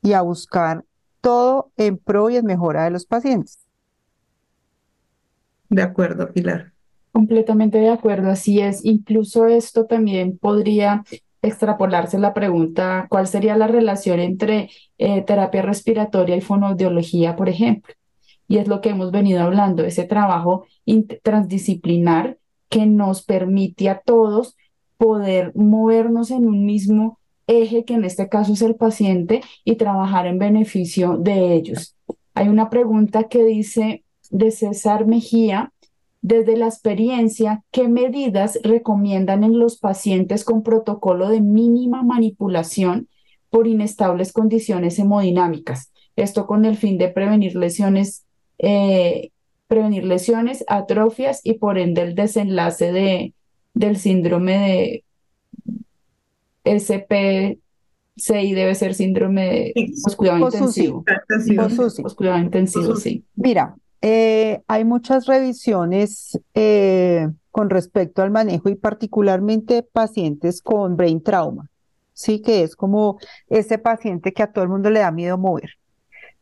Speaker 3: y a buscar todo en pro y en mejora de los pacientes.
Speaker 2: De acuerdo, Pilar.
Speaker 5: Completamente de acuerdo, así es. Incluso esto también podría extrapolarse la pregunta, ¿cuál sería la relación entre eh, terapia respiratoria y fonoaudiología, por ejemplo? Y es lo que hemos venido hablando, ese trabajo transdisciplinar que nos permite a todos poder movernos en un mismo eje, que en este caso es el paciente, y trabajar en beneficio de ellos. Hay una pregunta que dice, de César Mejía, desde la experiencia, ¿qué medidas recomiendan en los pacientes con protocolo de mínima manipulación por inestables condiciones hemodinámicas? Esto con el fin de prevenir lesiones, eh, prevenir lesiones, atrofias y por ende el desenlace de, del síndrome de
Speaker 3: SPCI, debe ser síndrome de intensivo.
Speaker 5: cuidado intensivo, sí.
Speaker 3: Mira, eh, hay muchas revisiones eh, con respecto al manejo y particularmente pacientes con brain trauma, sí que es como ese paciente que a todo el mundo le da miedo mover.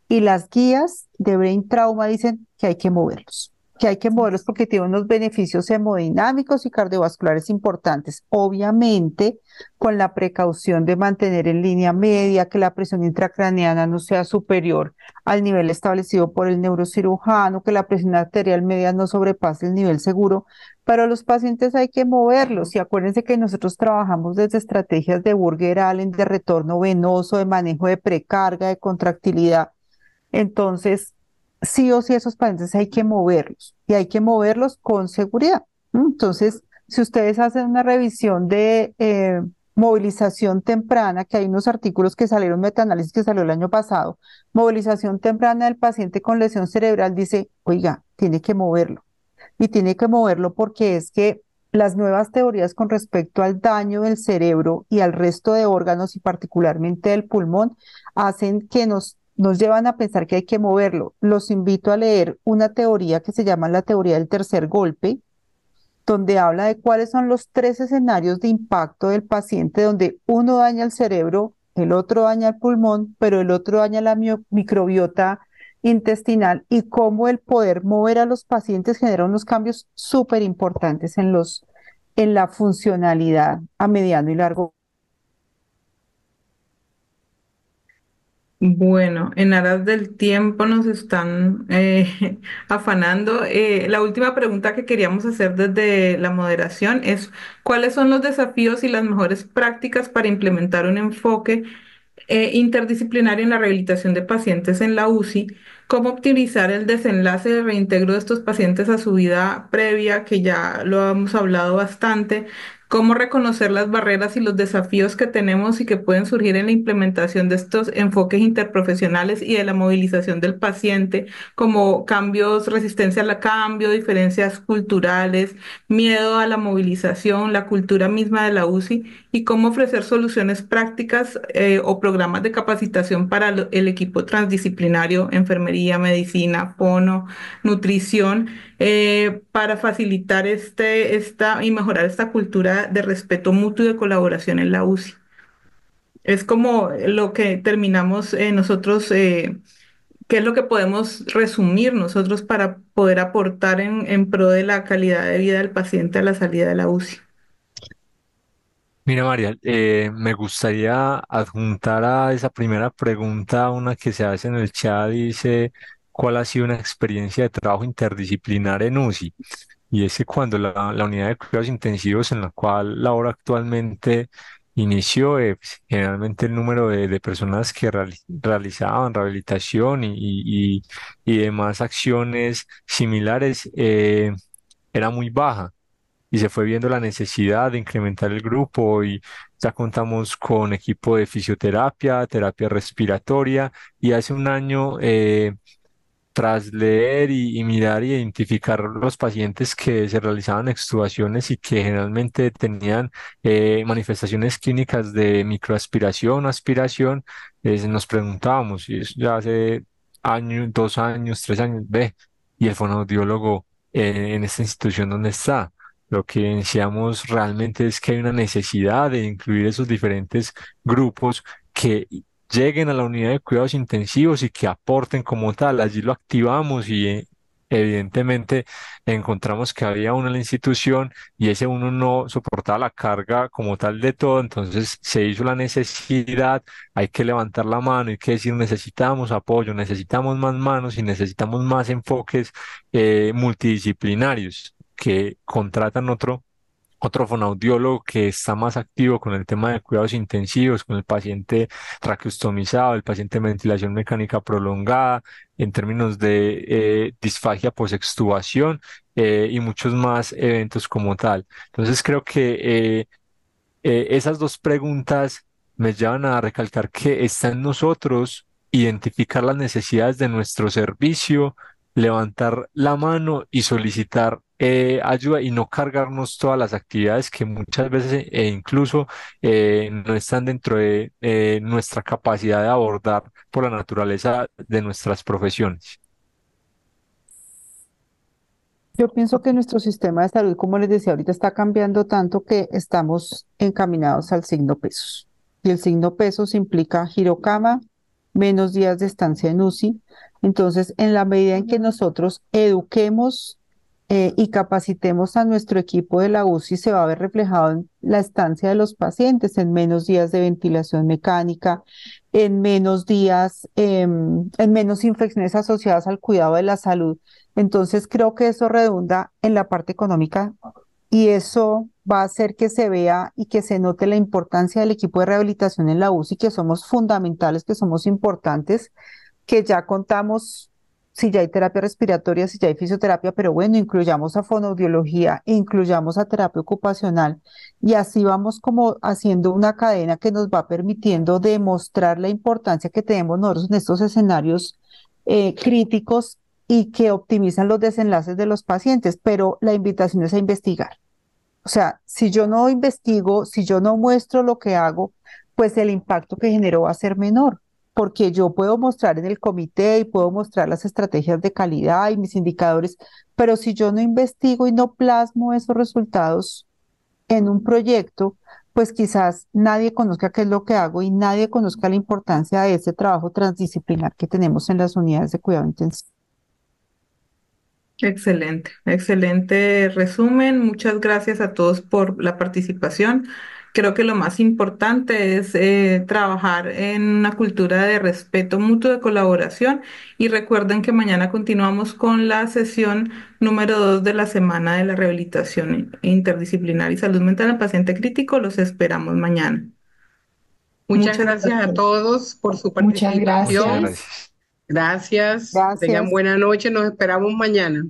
Speaker 3: Y las guías de brain trauma dicen que hay que moverlos que hay que moverlos porque tiene unos beneficios hemodinámicos y cardiovasculares importantes. Obviamente, con la precaución de mantener en línea media que la presión intracraneana no sea superior al nivel establecido por el neurocirujano, que la presión arterial media no sobrepase el nivel seguro, pero los pacientes hay que moverlos y acuérdense que nosotros trabajamos desde estrategias de Burger-Allen, de retorno venoso, de manejo de precarga, de contractilidad. Entonces, sí o sí esos pacientes hay que moverlos y hay que moverlos con seguridad. Entonces, si ustedes hacen una revisión de eh, movilización temprana, que hay unos artículos que salieron, metaanálisis que salió el año pasado, movilización temprana del paciente con lesión cerebral, dice, oiga, tiene que moverlo. Y tiene que moverlo porque es que las nuevas teorías con respecto al daño del cerebro y al resto de órganos y particularmente del pulmón hacen que nos nos llevan a pensar que hay que moverlo. Los invito a leer una teoría que se llama la teoría del tercer golpe, donde habla de cuáles son los tres escenarios de impacto del paciente donde uno daña el cerebro, el otro daña el pulmón, pero el otro daña la microbiota intestinal y cómo el poder mover a los pacientes genera unos cambios súper importantes en, en la funcionalidad a mediano y largo plazo.
Speaker 2: Bueno, en aras del tiempo nos están eh, afanando. Eh, la última pregunta que queríamos hacer desde la moderación es, ¿cuáles son los desafíos y las mejores prácticas para implementar un enfoque eh, interdisciplinario en la rehabilitación de pacientes en la UCI? ¿Cómo optimizar el desenlace de reintegro de estos pacientes a su vida previa, que ya lo hemos hablado bastante? cómo reconocer las barreras y los desafíos que tenemos y que pueden surgir en la implementación de estos enfoques interprofesionales y de la movilización del paciente, como cambios, resistencia al cambio, diferencias culturales, miedo a la movilización, la cultura misma de la UCI y cómo ofrecer soluciones prácticas eh, o programas de capacitación para el equipo transdisciplinario, enfermería, medicina, PONO, nutrición eh, para facilitar este, esta y mejorar esta cultura de respeto mutuo y de colaboración en la UCI. Es como lo que terminamos eh, nosotros, eh, qué es lo que podemos resumir nosotros para poder aportar en, en pro de la calidad de vida del paciente a la salida de la UCI.
Speaker 4: Mira, María, me gustaría adjuntar a esa primera pregunta una que se hace en el chat, dice, cuál ha sido una experiencia de trabajo interdisciplinar en UCI. Y es cuando la, unidad de cuidados intensivos en la cual labor actualmente inició, eh, pues, generalmente el número de, personas que realizaban rehabilitación y, demás acciones similares eh, era muy baja y se fue viendo la necesidad de incrementar el grupo y ya contamos con equipo de fisioterapia, terapia respiratoria y hace un año eh, tras leer y, mirar y identificar los pacientes que se realizaban extubaciones y que generalmente tenían eh, manifestaciones clínicas de microaspiración o aspiración, nos preguntábamos, y eso ya hace años, dos años, tres años, ve, y el fonoaudiólogo eh, en esta institución dónde está. Lo que decíamos realmente es que hay una necesidad de incluir esos diferentes grupos que lleguen a la unidad de cuidados intensivos y que aporten como tal. Allí lo activamos y eh, evidentemente encontramos que había uno en la institución y ese uno no soportaba la carga como tal de todo, entonces se hizo la necesidad, hay que levantar la mano, y que decir necesitamos apoyo, necesitamos más manos y necesitamos más enfoques eh, multidisciplinarios que contratan otro otro fonaudiólogo que está más activo con el tema de cuidados intensivos, con el paciente traqueostomizado, el paciente de ventilación mecánica prolongada, en términos de eh, disfagia post eh, y muchos más eventos como tal. Entonces creo que eh, eh, esas dos preguntas me llevan a recalcar que está en nosotros identificar las necesidades de nuestro servicio, levantar la mano y solicitar eh, ayuda y no cargarnos todas las actividades que muchas veces e incluso eh, no están dentro de eh, nuestra capacidad de abordar por la naturaleza de nuestras profesiones.
Speaker 3: Yo pienso que nuestro sistema de salud, como les decía ahorita, está cambiando tanto que estamos encaminados al signo pesos. Y el signo pesos implica girocama, menos días de estancia en UCI. Entonces, en la medida en que nosotros eduquemos eh, y capacitemos a nuestro equipo de la UCI se va a ver reflejado en la estancia de los pacientes, en menos días de ventilación mecánica, en menos días, em, en menos infecciones asociadas al cuidado de la salud. Entonces creo que eso redunda en la parte económica y eso va a hacer que se vea y que se note la importancia del equipo de rehabilitación en la UCI, que somos fundamentales, que somos importantes, que ya contamos si ya hay terapia respiratoria, si ya hay fisioterapia, pero bueno, incluyamos a fonoaudiología, incluyamos a terapia ocupacional y así vamos como haciendo una cadena que nos va permitiendo demostrar la importancia que tenemos nosotros en estos escenarios eh, críticos y que optimizan los desenlaces de los pacientes, pero la invitación es a investigar. O sea, si yo no investigo, si yo no muestro lo que hago, pues el impacto que genero va a ser menor porque yo puedo mostrar en el comité y puedo mostrar las estrategias de calidad y mis indicadores, pero si yo no investigo y no plasmo esos resultados en un proyecto, pues quizás nadie conozca qué es lo que hago y nadie conozca la importancia de ese trabajo transdisciplinar que tenemos en las unidades de cuidado intensivo.
Speaker 2: Excelente, excelente resumen. Muchas gracias a todos por la participación creo que lo más importante es eh, trabajar en una cultura de respeto mutuo, de colaboración y recuerden que mañana continuamos con la sesión número 2 de la semana de la rehabilitación interdisciplinar y salud mental al paciente crítico. Los esperamos mañana.
Speaker 1: Muchas, gracias, a todos por su participación. Muchas gracias. Gracias. gracias. Tengan buena noche. Nos esperamos mañana.